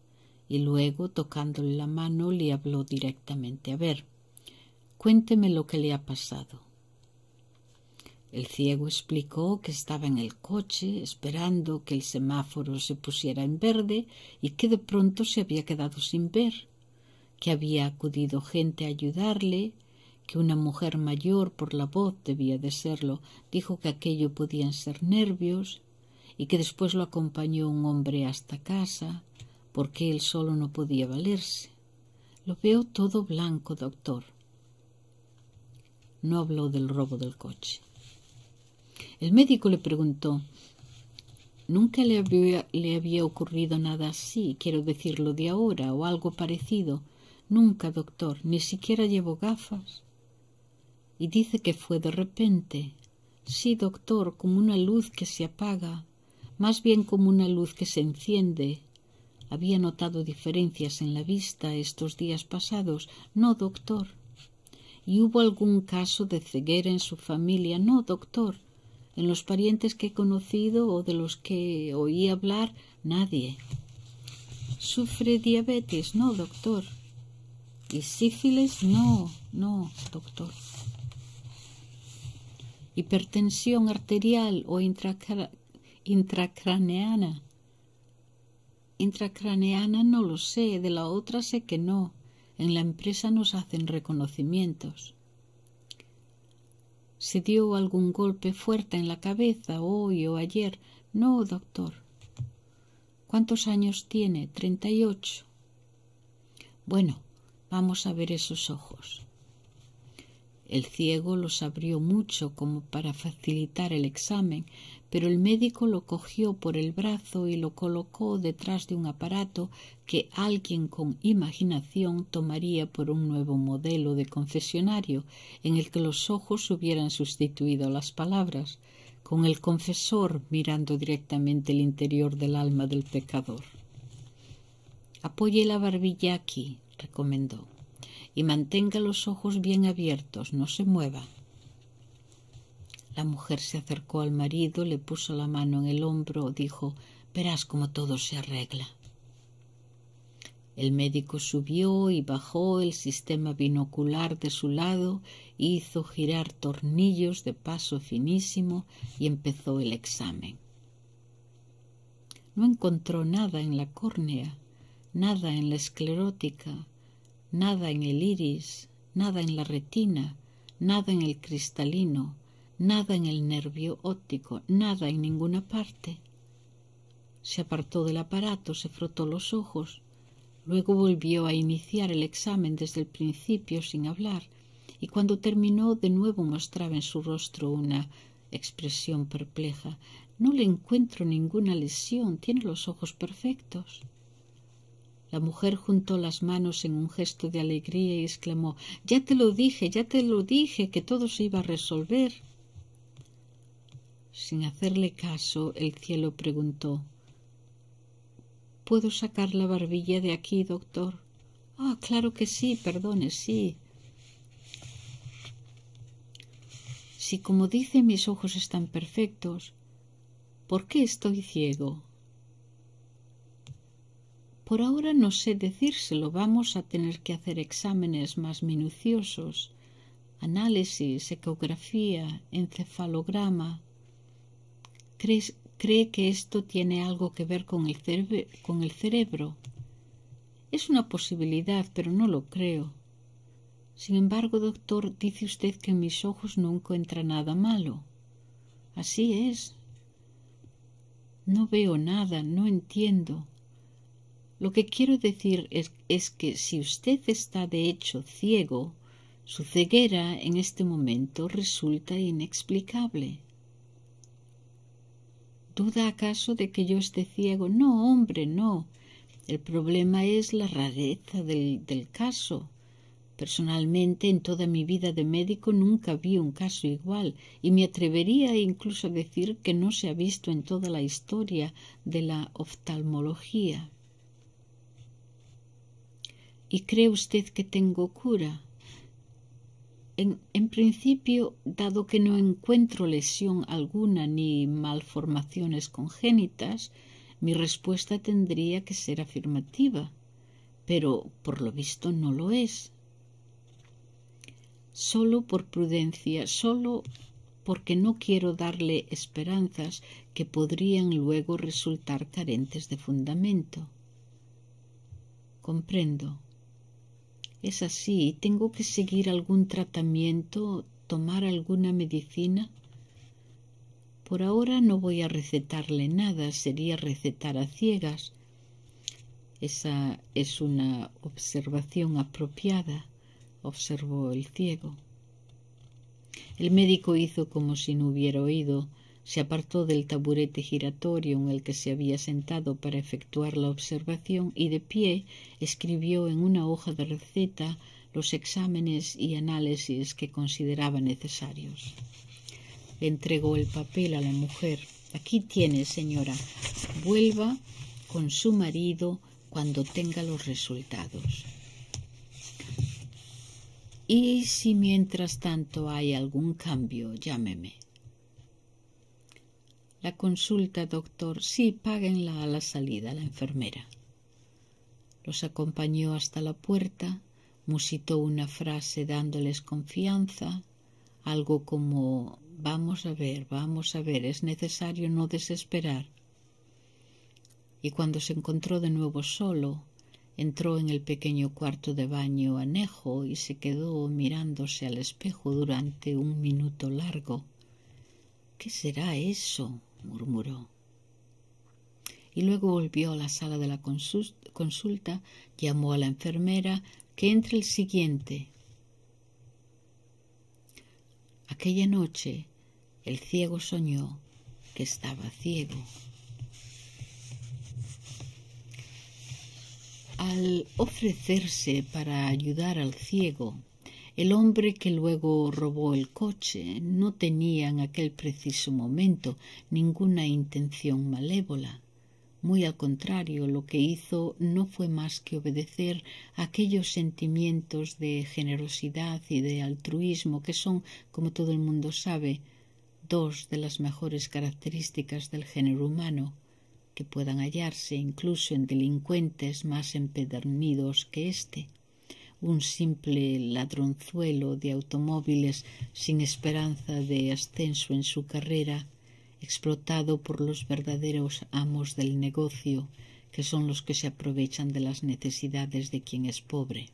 y luego, tocándole la mano, le habló directamente. A ver, cuénteme lo que le ha pasado. El ciego explicó que estaba en el coche esperando que el semáforo se pusiera en verde y que de pronto se había quedado sin ver, que había acudido gente a ayudarle, que una mujer mayor por la voz debía de serlo, dijo que aquello podían ser nervios y que después lo acompañó un hombre hasta casa, porque él solo no podía valerse. Lo veo todo blanco, doctor. No habló del robo del coche. El médico le preguntó Nunca le había, le había ocurrido nada así, quiero decirlo de ahora, o algo parecido. Nunca, doctor, ni siquiera llevo gafas. Y dice que fue de repente. Sí, doctor, como una luz que se apaga, más bien como una luz que se enciende, había notado diferencias en la vista estos días pasados. No, doctor. ¿Y hubo algún caso de ceguera en su familia? No, doctor. En los parientes que he conocido o de los que oí hablar, nadie. ¿Sufre diabetes? No, doctor. ¿Y sífilis? No, no, doctor. ¿Hipertensión arterial o intracraneana? Intracraneana no lo sé, de la otra sé que no. En la empresa nos hacen reconocimientos. ¿Se dio algún golpe fuerte en la cabeza hoy o ayer? No, doctor. ¿Cuántos años tiene? Treinta y ocho. Bueno, vamos a ver esos ojos. El ciego los abrió mucho como para facilitar el examen, pero el médico lo cogió por el brazo y lo colocó detrás de un aparato que alguien con imaginación tomaría por un nuevo modelo de confesionario en el que los ojos hubieran sustituido las palabras, con el confesor mirando directamente el interior del alma del pecador. Apoye la barbilla aquí, recomendó y mantenga los ojos bien abiertos, no se mueva. La mujer se acercó al marido, le puso la mano en el hombro, dijo Verás cómo todo se arregla. El médico subió y bajó el sistema binocular de su lado, hizo girar tornillos de paso finísimo y empezó el examen. No encontró nada en la córnea, nada en la esclerótica, nada en el iris, nada en la retina, nada en el cristalino, nada en el nervio óptico, nada en ninguna parte. Se apartó del aparato, se frotó los ojos, luego volvió a iniciar el examen desde el principio sin hablar, y cuando terminó de nuevo mostraba en su rostro una expresión perpleja. No le encuentro ninguna lesión, tiene los ojos perfectos. La mujer juntó las manos en un gesto de alegría y exclamó Ya te lo dije, ya te lo dije, que todo se iba a resolver. Sin hacerle caso, el cielo preguntó ¿Puedo sacar la barbilla de aquí, doctor? Ah, claro que sí, perdone, sí. Si como dice mis ojos están perfectos, ¿por qué estoy ciego? Por ahora no sé decírselo, vamos a tener que hacer exámenes más minuciosos, análisis, ecografía, encefalograma. ¿Cree que esto tiene algo que ver con el, con el cerebro? Es una posibilidad, pero no lo creo. Sin embargo, doctor, dice usted que en mis ojos no encuentra nada malo. Así es. No veo nada, no entiendo. Lo que quiero decir es, que si usted está de hecho ciego, su ceguera en este momento resulta inexplicable. ¿Duda acaso de que yo esté ciego? No, hombre, no. El problema es la rareza del, del caso. Personalmente, en toda mi vida de médico nunca vi un caso igual, y me atrevería incluso a decir que no se ha visto en toda la historia de la oftalmología y cree usted que tengo cura. En, principio, dado que no encuentro lesión alguna ni malformaciones congénitas, mi respuesta tendría que ser afirmativa, pero por lo visto no lo es. Solo por prudencia, solo porque no quiero darle esperanzas que podrían luego resultar carentes de fundamento. Comprendo. ¿Es así? ¿Tengo que seguir algún tratamiento, tomar alguna medicina? Por ahora no voy a recetarle nada, sería recetar a ciegas. Esa es una observación apropiada, observó el ciego. El médico hizo como si no hubiera oído se apartó del taburete giratorio en el que se había sentado para efectuar la observación y de pie escribió en una hoja de receta los exámenes y análisis que consideraba necesarios. Le entregó el papel a la mujer. Aquí tiene, señora. Vuelva con su marido cuando tenga los resultados. Y si mientras tanto hay algún cambio, llámeme. La consulta, doctor. Sí, páguenla a la salida, la enfermera. Los acompañó hasta la puerta, musitó una frase dándoles confianza, algo como vamos a ver, vamos a ver, es necesario no desesperar. Y cuando se encontró de nuevo solo, entró en el pequeño cuarto de baño anejo y se quedó mirándose al espejo durante un minuto largo. ¿Qué será eso? murmuró. Y luego volvió a la sala de la consulta, llamó a la enfermera, que entre el siguiente. Aquella noche el ciego soñó que estaba ciego. Al ofrecerse para ayudar al ciego, el hombre que luego robó el coche no tenía en aquel preciso momento ninguna intención malévola. Muy al contrario, lo que hizo no fue más que obedecer aquellos sentimientos de generosidad y de altruismo que son, como todo el mundo sabe, dos de las mejores características del género humano, que puedan hallarse incluso en delincuentes más empedernidos que éste un simple ladronzuelo de automóviles sin esperanza de ascenso en su carrera, explotado por los verdaderos amos del negocio, que son los que se aprovechan de las necesidades de quien es pobre.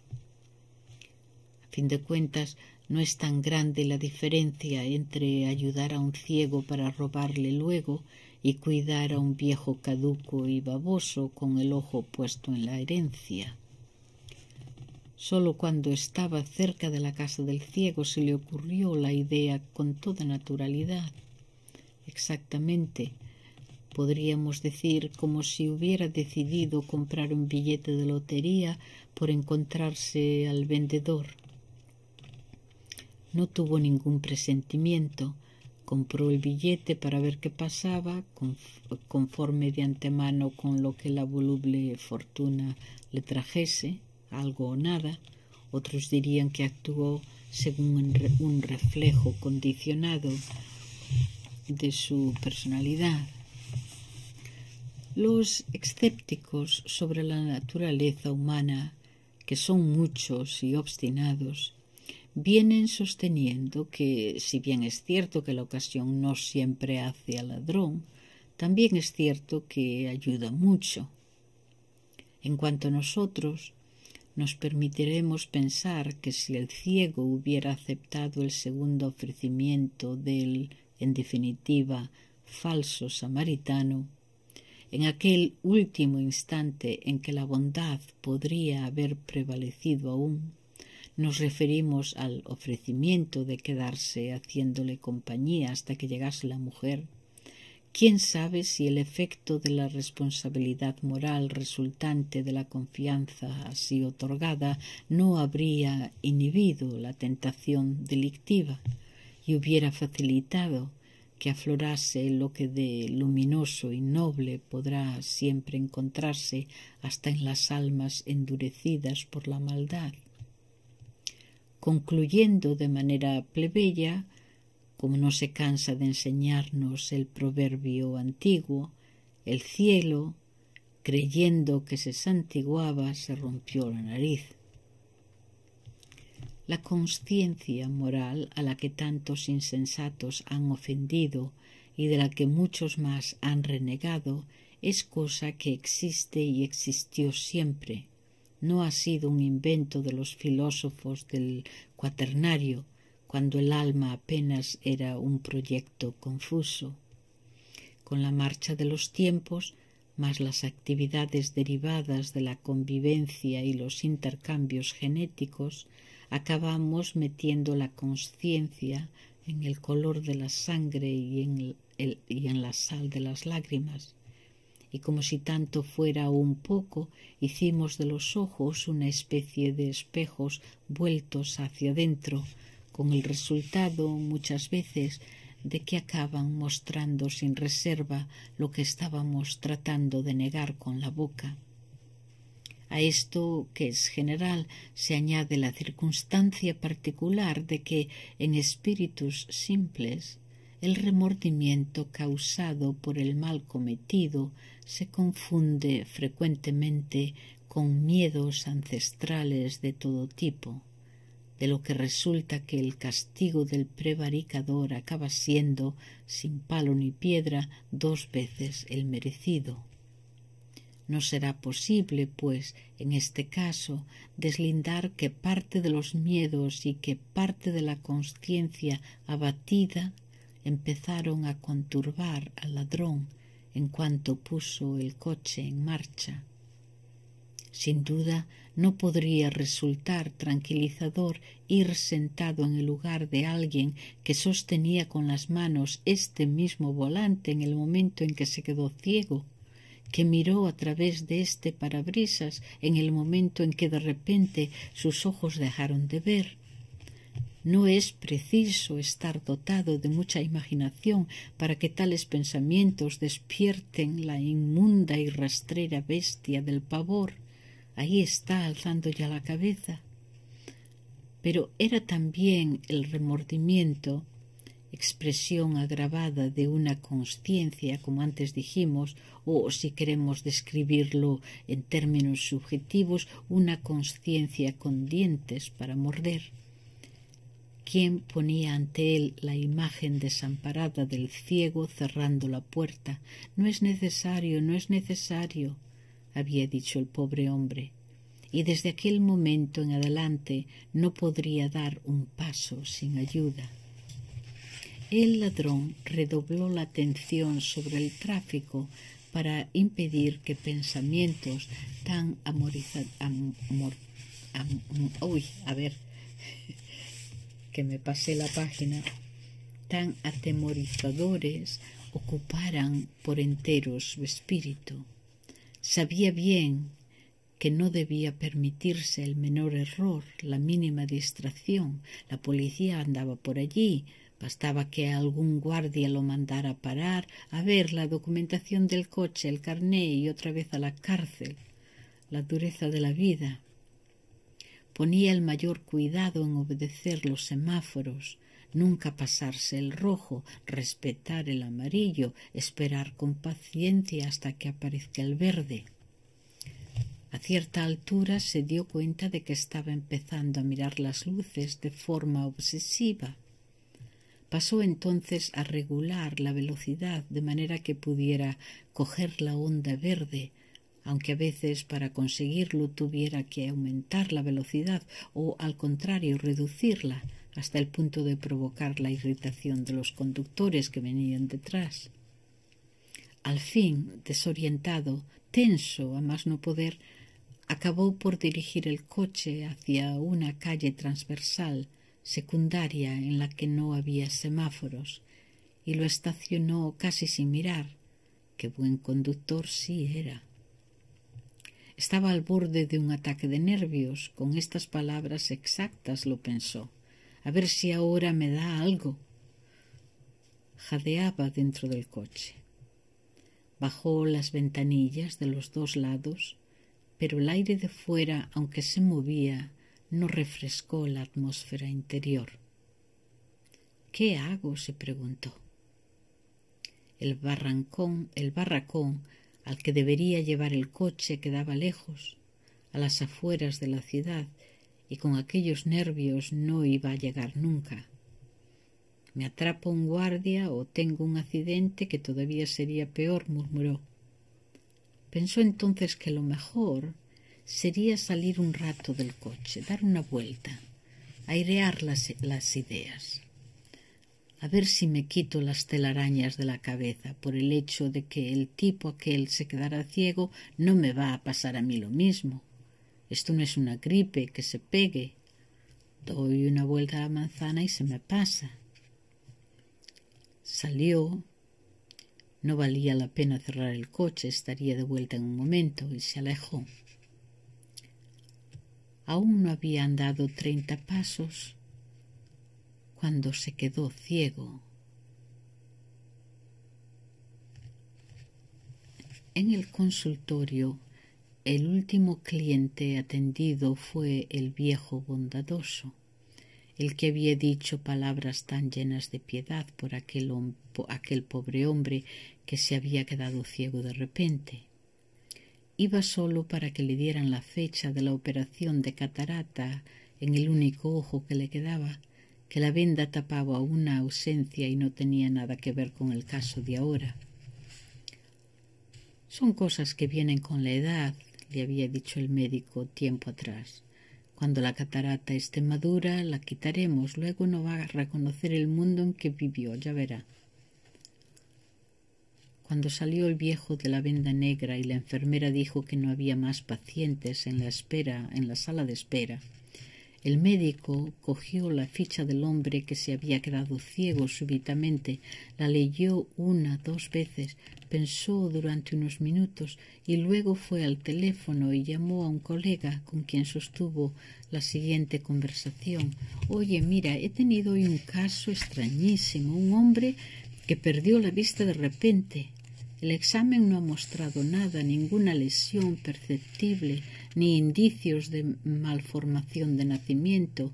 A fin de cuentas, no es tan grande la diferencia entre ayudar a un ciego para robarle luego y cuidar a un viejo caduco y baboso con el ojo puesto en la herencia. Solo cuando estaba cerca de la casa del ciego se le ocurrió la idea con toda naturalidad. Exactamente, podríamos decir como si hubiera decidido comprar un billete de lotería por encontrarse al vendedor. No tuvo ningún presentimiento. Compró el billete para ver qué pasaba, conforme de antemano con lo que la voluble fortuna le trajese algo o nada, otros dirían que actuó según un reflejo condicionado de su personalidad. Los escépticos sobre la naturaleza humana, que son muchos y obstinados, vienen sosteniendo que, si bien es cierto que la ocasión no siempre hace al ladrón, también es cierto que ayuda mucho. En cuanto a nosotros, nos permitiremos pensar que si el ciego hubiera aceptado el segundo ofrecimiento del, en definitiva, falso samaritano, en aquel último instante en que la bondad podría haber prevalecido aún, nos referimos al ofrecimiento de quedarse haciéndole compañía hasta que llegase la mujer, Quién sabe si el efecto de la responsabilidad moral resultante de la confianza así otorgada no habría inhibido la tentación delictiva y hubiera facilitado que aflorase lo que de luminoso y noble podrá siempre encontrarse hasta en las almas endurecidas por la maldad concluyendo de manera plebeya como no se cansa de enseñarnos el proverbio antiguo, el cielo, creyendo que se santiguaba, se rompió la nariz. La conciencia moral a la que tantos insensatos han ofendido y de la que muchos más han renegado es cosa que existe y existió siempre. No ha sido un invento de los filósofos del cuaternario, cuando el alma apenas era un proyecto confuso. Con la marcha de los tiempos, más las actividades derivadas de la convivencia y los intercambios genéticos, acabamos metiendo la conciencia en el color de la sangre y en, la sal de las lágrimas. Y como si tanto fuera un poco, hicimos de los ojos una especie de espejos vueltos hacia adentro, con el resultado muchas veces de que acaban mostrando sin reserva lo que estábamos tratando de negar con la boca. A esto, que es general, se añade la circunstancia particular de que en espíritus simples el remordimiento causado por el mal cometido se confunde frecuentemente con miedos ancestrales de todo tipo de lo que resulta que el castigo del prevaricador acaba siendo, sin palo ni piedra, dos veces el merecido. No será posible, pues, en este caso, deslindar que parte de los miedos y que parte de la conciencia abatida empezaron a conturbar al ladrón en cuanto puso el coche en marcha. Sin duda, no podría resultar tranquilizador ir sentado en el lugar de alguien que sostenía con las manos este mismo volante en el momento en que se quedó ciego, que miró a través de este parabrisas en el momento en que de repente sus ojos dejaron de ver. No es preciso estar dotado de mucha imaginación para que tales pensamientos despierten la inmunda y rastrera bestia del pavor Ahí está alzando ya la cabeza. Pero era también el remordimiento, expresión agravada de una conciencia, como antes dijimos, o si queremos describirlo en términos subjetivos, una conciencia con dientes para morder. ¿Quién ponía ante él la imagen desamparada del ciego cerrando la puerta? No es necesario, no es necesario había dicho el pobre hombre, y desde aquel momento en adelante no podría dar un paso sin ayuda. El ladrón redobló la atención sobre el tráfico para impedir que pensamientos tan amorizados uy, a ver, que me pasé la página, tan atemorizadores ocuparan por entero su espíritu. Sabía bien que no debía permitirse el menor error, la mínima distracción. La policía andaba por allí, Bastaba que algún guardia lo mandara parar, a ver la documentación del coche, el carné y otra vez a la cárcel. La dureza de la vida. Ponía el mayor cuidado en obedecer los semáforos, nunca pasarse el rojo, respetar el amarillo, esperar con paciencia hasta que aparezca el verde. A cierta altura se dio cuenta de que estaba empezando a mirar las luces de forma obsesiva. Pasó entonces a regular la velocidad de manera que pudiera coger la onda verde, aunque a veces para conseguirlo tuviera que aumentar la velocidad o al contrario reducirla, hasta el punto de provocar la irritación de los conductores que venían detrás. Al fin, desorientado, tenso a más no poder, acabó por dirigir el coche hacia una calle transversal secundaria en la que no había semáforos y lo estacionó casi sin mirar. Qué buen conductor sí era. Estaba al borde de un ataque de nervios. Con estas palabras exactas lo pensó a ver si ahora me da algo. Jadeaba dentro del coche. Bajó las ventanillas de los dos lados, pero el aire de fuera, aunque se movía, no refrescó la atmósfera interior. ¿Qué hago? se preguntó. El barrancón, el barracón al que debería llevar el coche quedaba lejos, a las afueras de la ciudad, y con aquellos nervios no iba a llegar nunca. Me atrapa un guardia o tengo un accidente que todavía sería peor, murmuró. Pensó entonces que lo mejor sería salir un rato del coche, dar una vuelta, airear las, las ideas. A ver si me quito las telarañas de la cabeza por el hecho de que el tipo aquel se quedara ciego no me va a pasar a mí lo mismo. Esto no es una gripe que se pegue. Doy una vuelta a la manzana y se me pasa. Salió. No valía la pena cerrar el coche, estaría de vuelta en un momento y se alejó. Aún no había andado treinta pasos cuando se quedó ciego. En el consultorio el último cliente atendido fue el viejo bondadoso, el que había dicho palabras tan llenas de piedad por aquel, pobre hombre que se había quedado ciego de repente. Iba solo para que le dieran la fecha de la operación de catarata en el único ojo que le quedaba, que la venda tapaba una ausencia y no tenía nada que ver con el caso de ahora. Son cosas que vienen con la edad le había dicho el médico tiempo atrás. Cuando la catarata esté madura, la quitaremos. Luego no va a reconocer el mundo en que vivió, ya verá. Cuando salió el viejo de la venda negra y la enfermera dijo que no había más pacientes en la espera, en la sala de espera, el médico cogió la ficha del hombre que se había quedado ciego súbitamente, la leyó una, dos veces, pensó durante unos minutos y luego fue al teléfono y llamó a un colega con quien sostuvo la siguiente conversación. Oye, mira, he tenido hoy un caso extrañísimo, un hombre que perdió la vista de repente el examen no ha mostrado nada, ninguna lesión perceptible, ni indicios de malformación de nacimiento.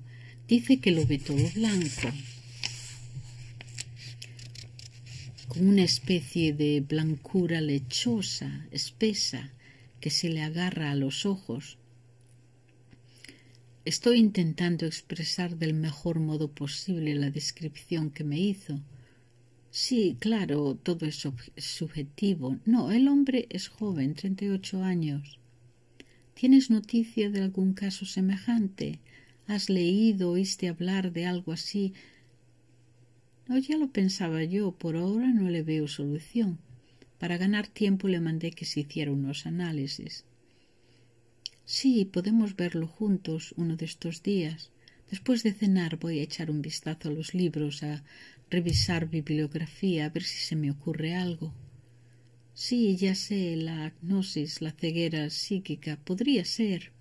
Dice que lo ve todo blanco, con una especie de blancura lechosa, espesa, que se le agarra a los ojos. Estoy intentando expresar del mejor modo posible la descripción que me hizo, Sí, claro, todo es subjetivo. No, el hombre es joven, y ocho años. ¿Tienes noticia de algún caso semejante? ¿Has leído, oíste hablar de algo así? No, ya lo pensaba yo, por ahora no le veo solución. Para ganar tiempo le mandé que se hiciera unos análisis. Sí, podemos verlo juntos uno de estos días. Después de cenar voy a echar un vistazo a los libros, a revisar bibliografía, a ver si se me ocurre algo. Sí, ya sé, la agnosis, la ceguera psíquica, podría ser.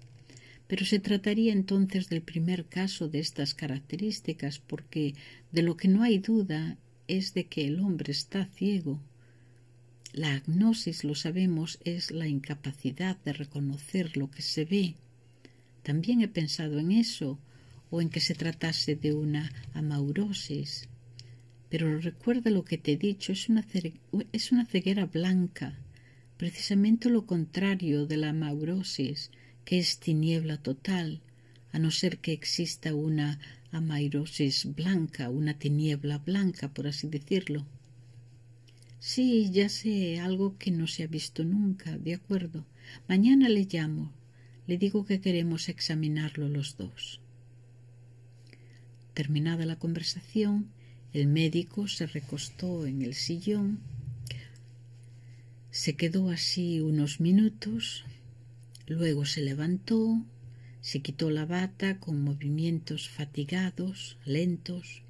Pero se trataría entonces del primer caso de estas características, porque de lo que no hay duda es de que el hombre está ciego. La agnosis, lo sabemos, es la incapacidad de reconocer lo que se ve. También he pensado en eso, o en que se tratase de una amaurosis. Pero recuerda lo que te he dicho, es una, es una ceguera blanca, precisamente lo contrario de la amaurosis, que es tiniebla total, a no ser que exista una amaurosis blanca, una tiniebla blanca, por así decirlo. Sí, ya sé algo que no se ha visto nunca, de acuerdo. Mañana le llamo. Le digo que queremos examinarlo los dos. Terminada la conversación, el médico se recostó en el sillón, se quedó así unos minutos, luego se levantó, se quitó la bata con movimientos fatigados, lentos.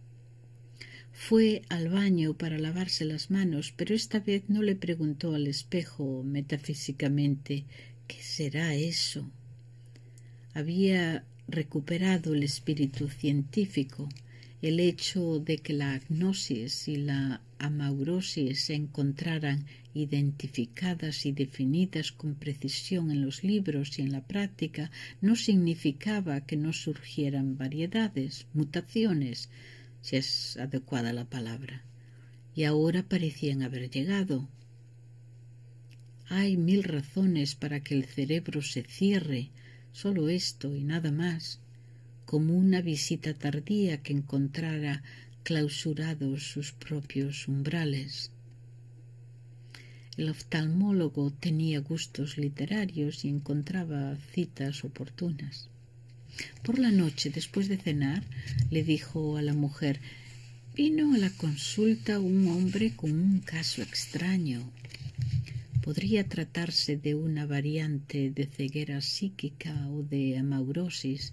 Fue al baño para lavarse las manos, pero esta vez no le preguntó al espejo metafísicamente ¿Qué será eso? Había recuperado el espíritu científico, el hecho de que la agnosis y la amaurosis se encontraran identificadas y definidas con precisión en los libros y en la práctica no significaba que no surgieran variedades, mutaciones, si es adecuada la palabra, y ahora parecían haber llegado. Hay mil razones para que el cerebro se cierre solo esto y nada más, como una visita tardía que encontrara clausurados sus propios umbrales. El oftalmólogo tenía gustos literarios y encontraba citas oportunas. Por la noche, después de cenar, le dijo a la mujer Vino a la consulta un hombre con un caso extraño. Podría tratarse de una variante de ceguera psíquica o de amaurosis,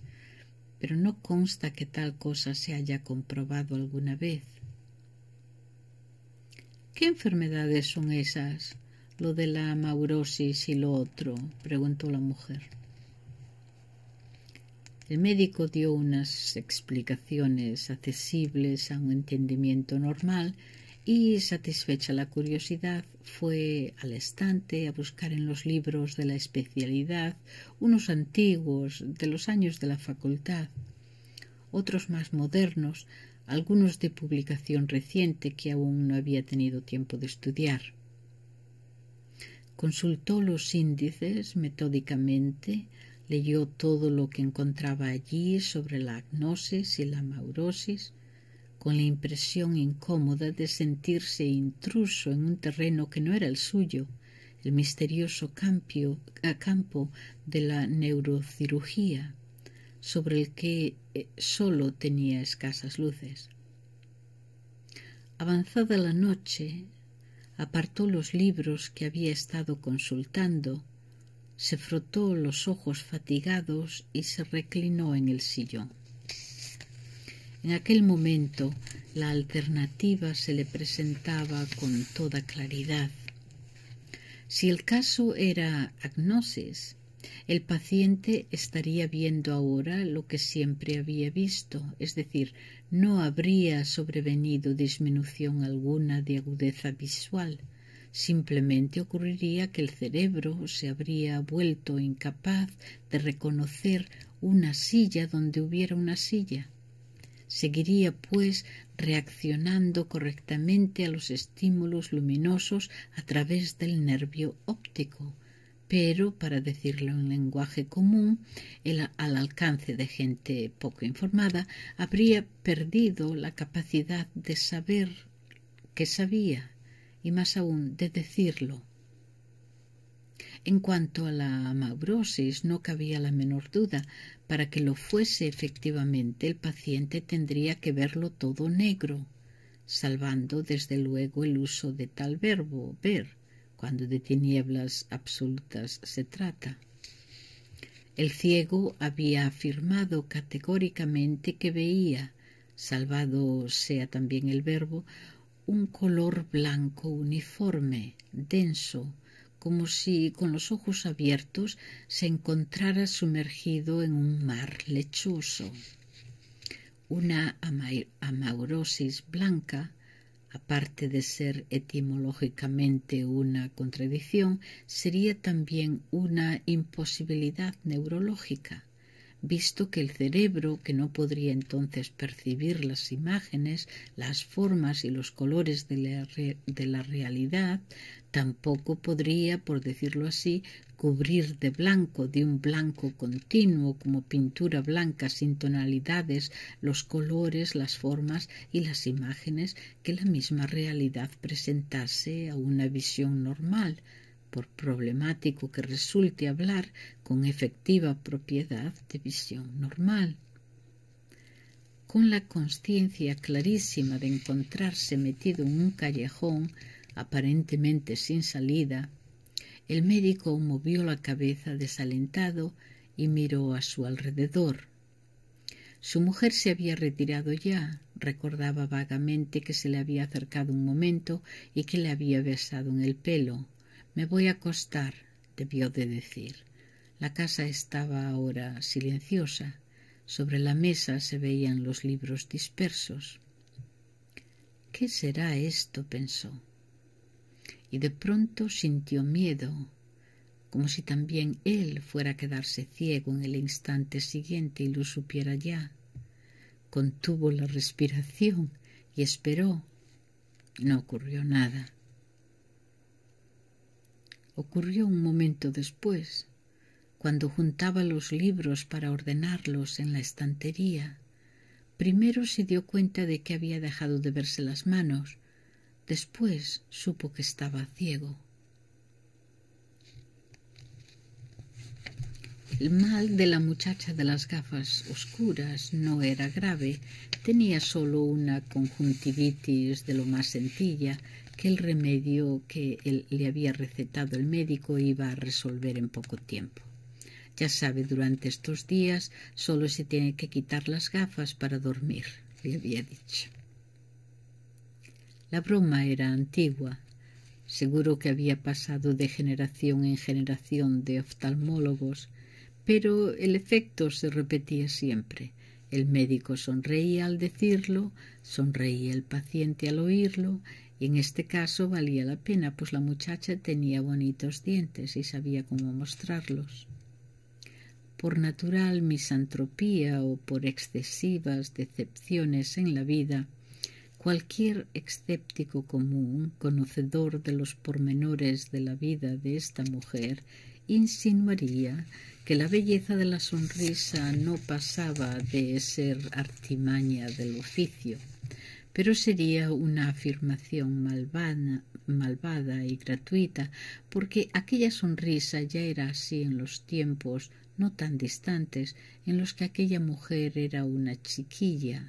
pero no consta que tal cosa se haya comprobado alguna vez. ¿Qué enfermedades son esas? Lo de la amaurosis y lo otro, preguntó la mujer. El médico dio unas explicaciones accesibles a un entendimiento normal y, satisfecha la curiosidad, fue al estante a buscar en los libros de la especialidad unos antiguos de los años de la facultad, otros más modernos, algunos de publicación reciente que aún no había tenido tiempo de estudiar. Consultó los índices metódicamente, leyó todo lo que encontraba allí sobre la agnosis y la maurosis, con la impresión incómoda de sentirse intruso en un terreno que no era el suyo, el misterioso campo de la neurocirugía, sobre el que eh, sólo tenía escasas luces. Avanzada la noche, apartó los libros que había estado consultando, se frotó los ojos fatigados y se reclinó en el sillón. En aquel momento la alternativa se le presentaba con toda claridad. Si el caso era agnosis, el paciente estaría viendo ahora lo que siempre había visto, es decir, no habría sobrevenido disminución alguna de agudeza visual. Simplemente ocurriría que el cerebro se habría vuelto incapaz de reconocer una silla donde hubiera una silla Seguiría, pues, reaccionando correctamente a los estímulos luminosos a través del nervio óptico, pero, para decirlo en lenguaje común, al alcance de gente poco informada, habría perdido la capacidad de saber que sabía y más aún de decirlo en cuanto a la amaurosis, no cabía la menor duda. Para que lo fuese efectivamente, el paciente tendría que verlo todo negro, salvando desde luego el uso de tal verbo, ver, cuando de tinieblas absolutas se trata. El ciego había afirmado categóricamente que veía, salvado sea también el verbo, un color blanco uniforme, denso, como si con los ojos abiertos se encontrara sumergido en un mar lechoso. Una amaurosis blanca, aparte de ser etimológicamente una contradicción, sería también una imposibilidad neurológica visto que el cerebro, que no podría entonces percibir las imágenes, las formas y los colores de la, realidad, tampoco podría, por decirlo así, cubrir de blanco, de un blanco continuo, como pintura blanca sin tonalidades, los colores, las formas y las imágenes que la misma realidad presentase a una visión normal, por problemático que resulte hablar con efectiva propiedad de visión normal. Con la conciencia clarísima de encontrarse metido en un callejón aparentemente sin salida, el médico movió la cabeza desalentado y miró a su alrededor. Su mujer se había retirado ya, recordaba vagamente que se le había acercado un momento y que le había besado en el pelo. Me voy a acostar, debió de decir. La casa estaba ahora silenciosa. Sobre la mesa se veían los libros dispersos. ¿Qué será esto? pensó. Y de pronto sintió miedo, como si también él fuera a quedarse ciego en el instante siguiente y lo supiera ya. Contuvo la respiración y esperó. No ocurrió nada ocurrió un momento después, cuando juntaba los libros para ordenarlos en la estantería. Primero se dio cuenta de que había dejado de verse las manos, después supo que estaba ciego. El mal de la muchacha de las gafas oscuras no era grave, tenía solo una conjuntivitis de lo más sencilla el remedio que él le había recetado el médico iba a resolver en poco tiempo. Ya sabe, durante estos días solo se tiene que quitar las gafas para dormir, le había dicho. La broma era antigua. Seguro que había pasado de generación en generación de oftalmólogos, pero el efecto se repetía siempre. El médico sonreía al decirlo, sonreía el paciente al oírlo, y en este caso valía la pena, pues la muchacha tenía bonitos dientes y sabía cómo mostrarlos. Por natural misantropía o por excesivas decepciones en la vida, cualquier escéptico común, conocedor de los pormenores de la vida de esta mujer, insinuaría que la belleza de la sonrisa no pasaba de ser artimaña del oficio pero sería una afirmación malvada y gratuita, porque aquella sonrisa ya era así en los tiempos no tan distantes en los que aquella mujer era una chiquilla,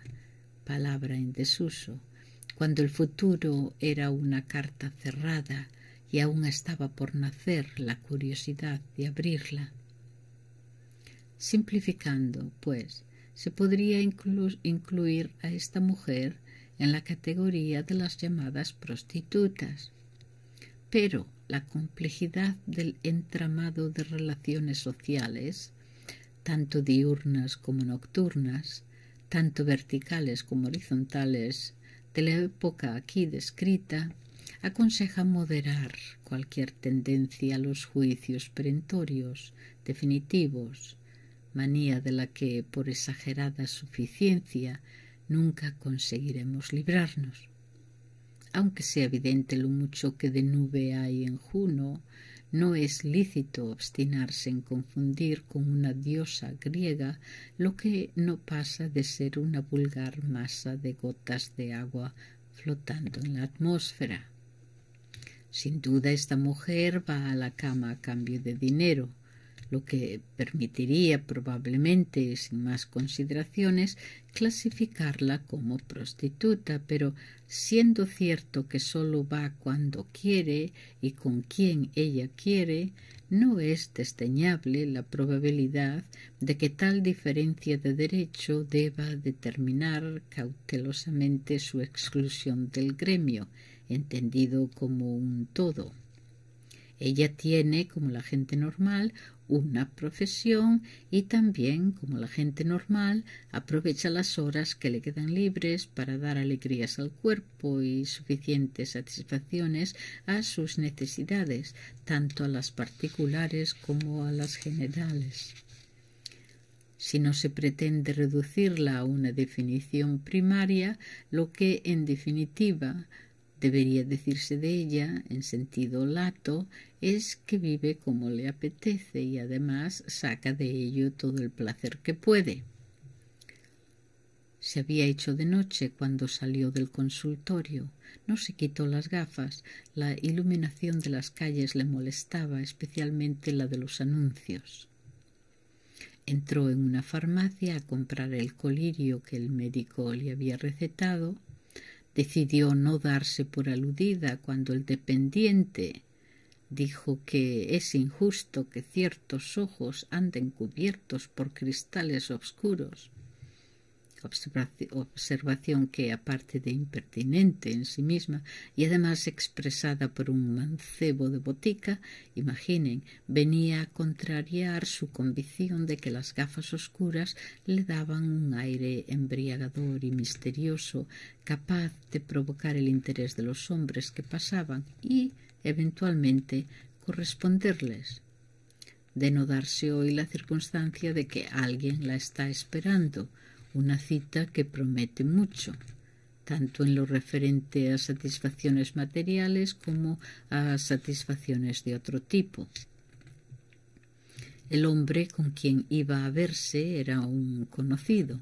palabra en desuso, cuando el futuro era una carta cerrada y aún estaba por nacer la curiosidad de abrirla. Simplificando, pues, se podría incluir a esta mujer en la categoría de las llamadas prostitutas. Pero la complejidad del entramado de relaciones sociales, tanto diurnas como nocturnas, tanto verticales como horizontales, de la época aquí descrita, aconseja moderar cualquier tendencia a los juicios perentorios, definitivos, manía de la que, por exagerada suficiencia, nunca conseguiremos librarnos. Aunque sea evidente lo mucho que de nube hay en Juno, no es lícito obstinarse en confundir con una diosa griega lo que no pasa de ser una vulgar masa de gotas de agua flotando en la atmósfera. Sin duda esta mujer va a la cama a cambio de dinero, lo que permitiría probablemente, sin más consideraciones, clasificarla como prostituta, pero siendo cierto que sólo va cuando quiere y con quien ella quiere, no es desdeñable la probabilidad de que tal diferencia de derecho deba determinar cautelosamente su exclusión del gremio, entendido como un todo. Ella tiene, como la gente normal, una profesión y también, como la gente normal, aprovecha las horas que le quedan libres para dar alegrías al cuerpo y suficientes satisfacciones a sus necesidades, tanto a las particulares como a las generales. Si no se pretende reducirla a una definición primaria, lo que en definitiva debería decirse de ella, en sentido lato, es que vive como le apetece y además saca de ello todo el placer que puede. Se había hecho de noche cuando salió del consultorio. No se quitó las gafas. La iluminación de las calles le molestaba, especialmente la de los anuncios. Entró en una farmacia a comprar el colirio que el médico le había recetado Decidió no darse por aludida cuando el dependiente dijo que es injusto que ciertos ojos anden cubiertos por cristales oscuros observación que, aparte de impertinente en sí misma y además expresada por un mancebo de botica, imaginen, venía a contrariar su convicción de que las gafas oscuras le daban un aire embriagador y misterioso, capaz de provocar el interés de los hombres que pasaban y, eventualmente, corresponderles de no darse hoy la circunstancia de que alguien la está esperando, una cita que promete mucho, tanto en lo referente a satisfacciones materiales como a satisfacciones de otro tipo. El hombre con quien iba a verse era un conocido.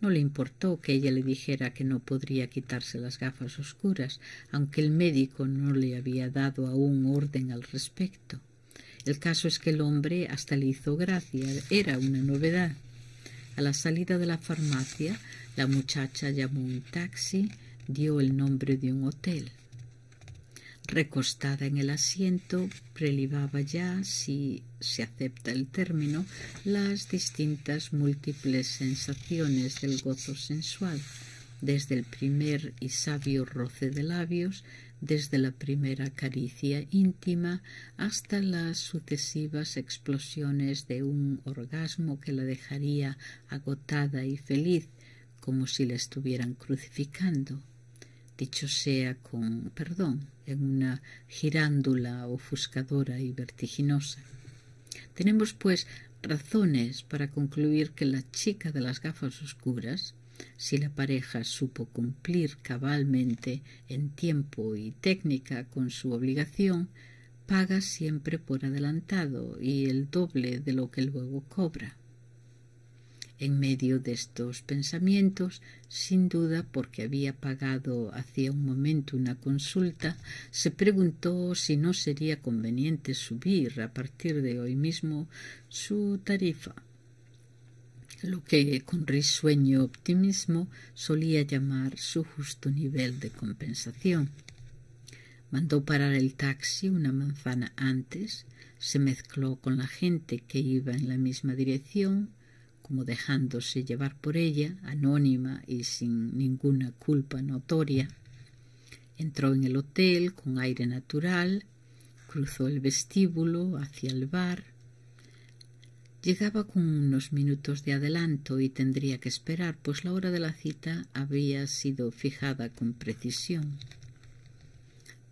No le importó que ella le dijera que no podría quitarse las gafas oscuras, aunque el médico no le había dado aún orden al respecto. El caso es que el hombre hasta le hizo gracia, era una novedad. A la salida de la farmacia, la muchacha llamó un taxi, dio el nombre de un hotel. Recostada en el asiento, prelibaba ya, si se acepta el término, las distintas múltiples sensaciones del gozo sensual, desde el primer y sabio roce de labios, desde la primera caricia íntima hasta las sucesivas explosiones de un orgasmo que la dejaría agotada y feliz, como si la estuvieran crucificando, dicho sea con perdón, en una girándula ofuscadora y vertiginosa. Tenemos, pues, razones para concluir que la chica de las gafas oscuras si la pareja supo cumplir cabalmente en tiempo y técnica con su obligación, paga siempre por adelantado y el doble de lo que luego cobra. En medio de estos pensamientos, sin duda porque había pagado hacía un momento una consulta, se preguntó si no sería conveniente subir a partir de hoy mismo su tarifa lo que con risueño optimismo solía llamar su justo nivel de compensación. Mandó parar el taxi una manzana antes, se mezcló con la gente que iba en la misma dirección, como dejándose llevar por ella, anónima y sin ninguna culpa notoria. Entró en el hotel con aire natural, cruzó el vestíbulo hacia el bar, Llegaba con unos minutos de adelanto y tendría que esperar, pues la hora de la cita había sido fijada con precisión.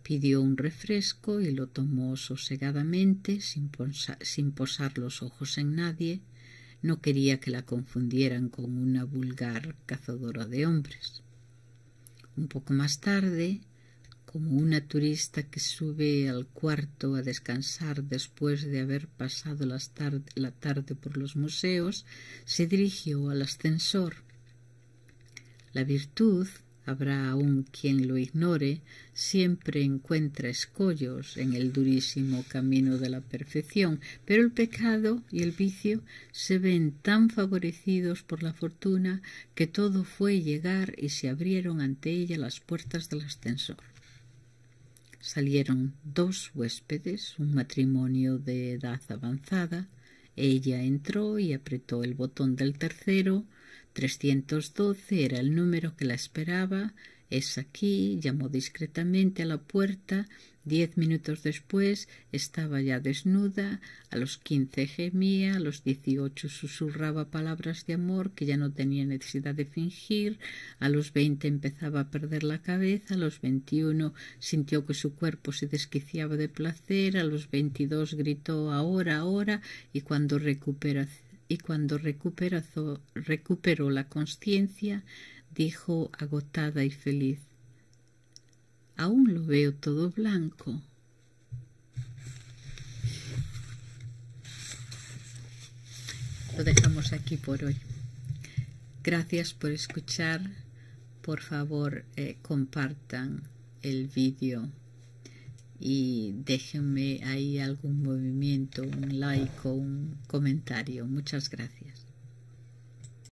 Pidió un refresco y lo tomó sosegadamente, sin, posar los ojos en nadie. No quería que la confundieran con una vulgar cazadora de hombres. Un poco más tarde, como una turista que sube al cuarto a descansar después de haber pasado la tarde por los museos, se dirigió al ascensor. La virtud, habrá aún quien lo ignore, siempre encuentra escollos en el durísimo camino de la perfección, pero el pecado y el vicio se ven tan favorecidos por la fortuna que todo fue llegar y se abrieron ante ella las puertas del ascensor salieron dos huéspedes, un matrimonio de edad avanzada. Ella entró y apretó el botón del tercero. doce era el número que la esperaba. Es aquí, llamó discretamente a la puerta Diez minutos después estaba ya desnuda, a los quince gemía, a los dieciocho susurraba palabras de amor que ya no tenía necesidad de fingir, a los veinte empezaba a perder la cabeza, a los veintiuno sintió que su cuerpo se desquiciaba de placer, a los veintidós gritó ahora, ahora, y cuando recupera, y cuando recuperó la conciencia, dijo agotada y feliz Aún lo veo todo blanco. Lo dejamos aquí por hoy. Gracias por escuchar. Por favor, eh, compartan el vídeo y déjenme ahí algún movimiento, un like o un comentario. Muchas gracias.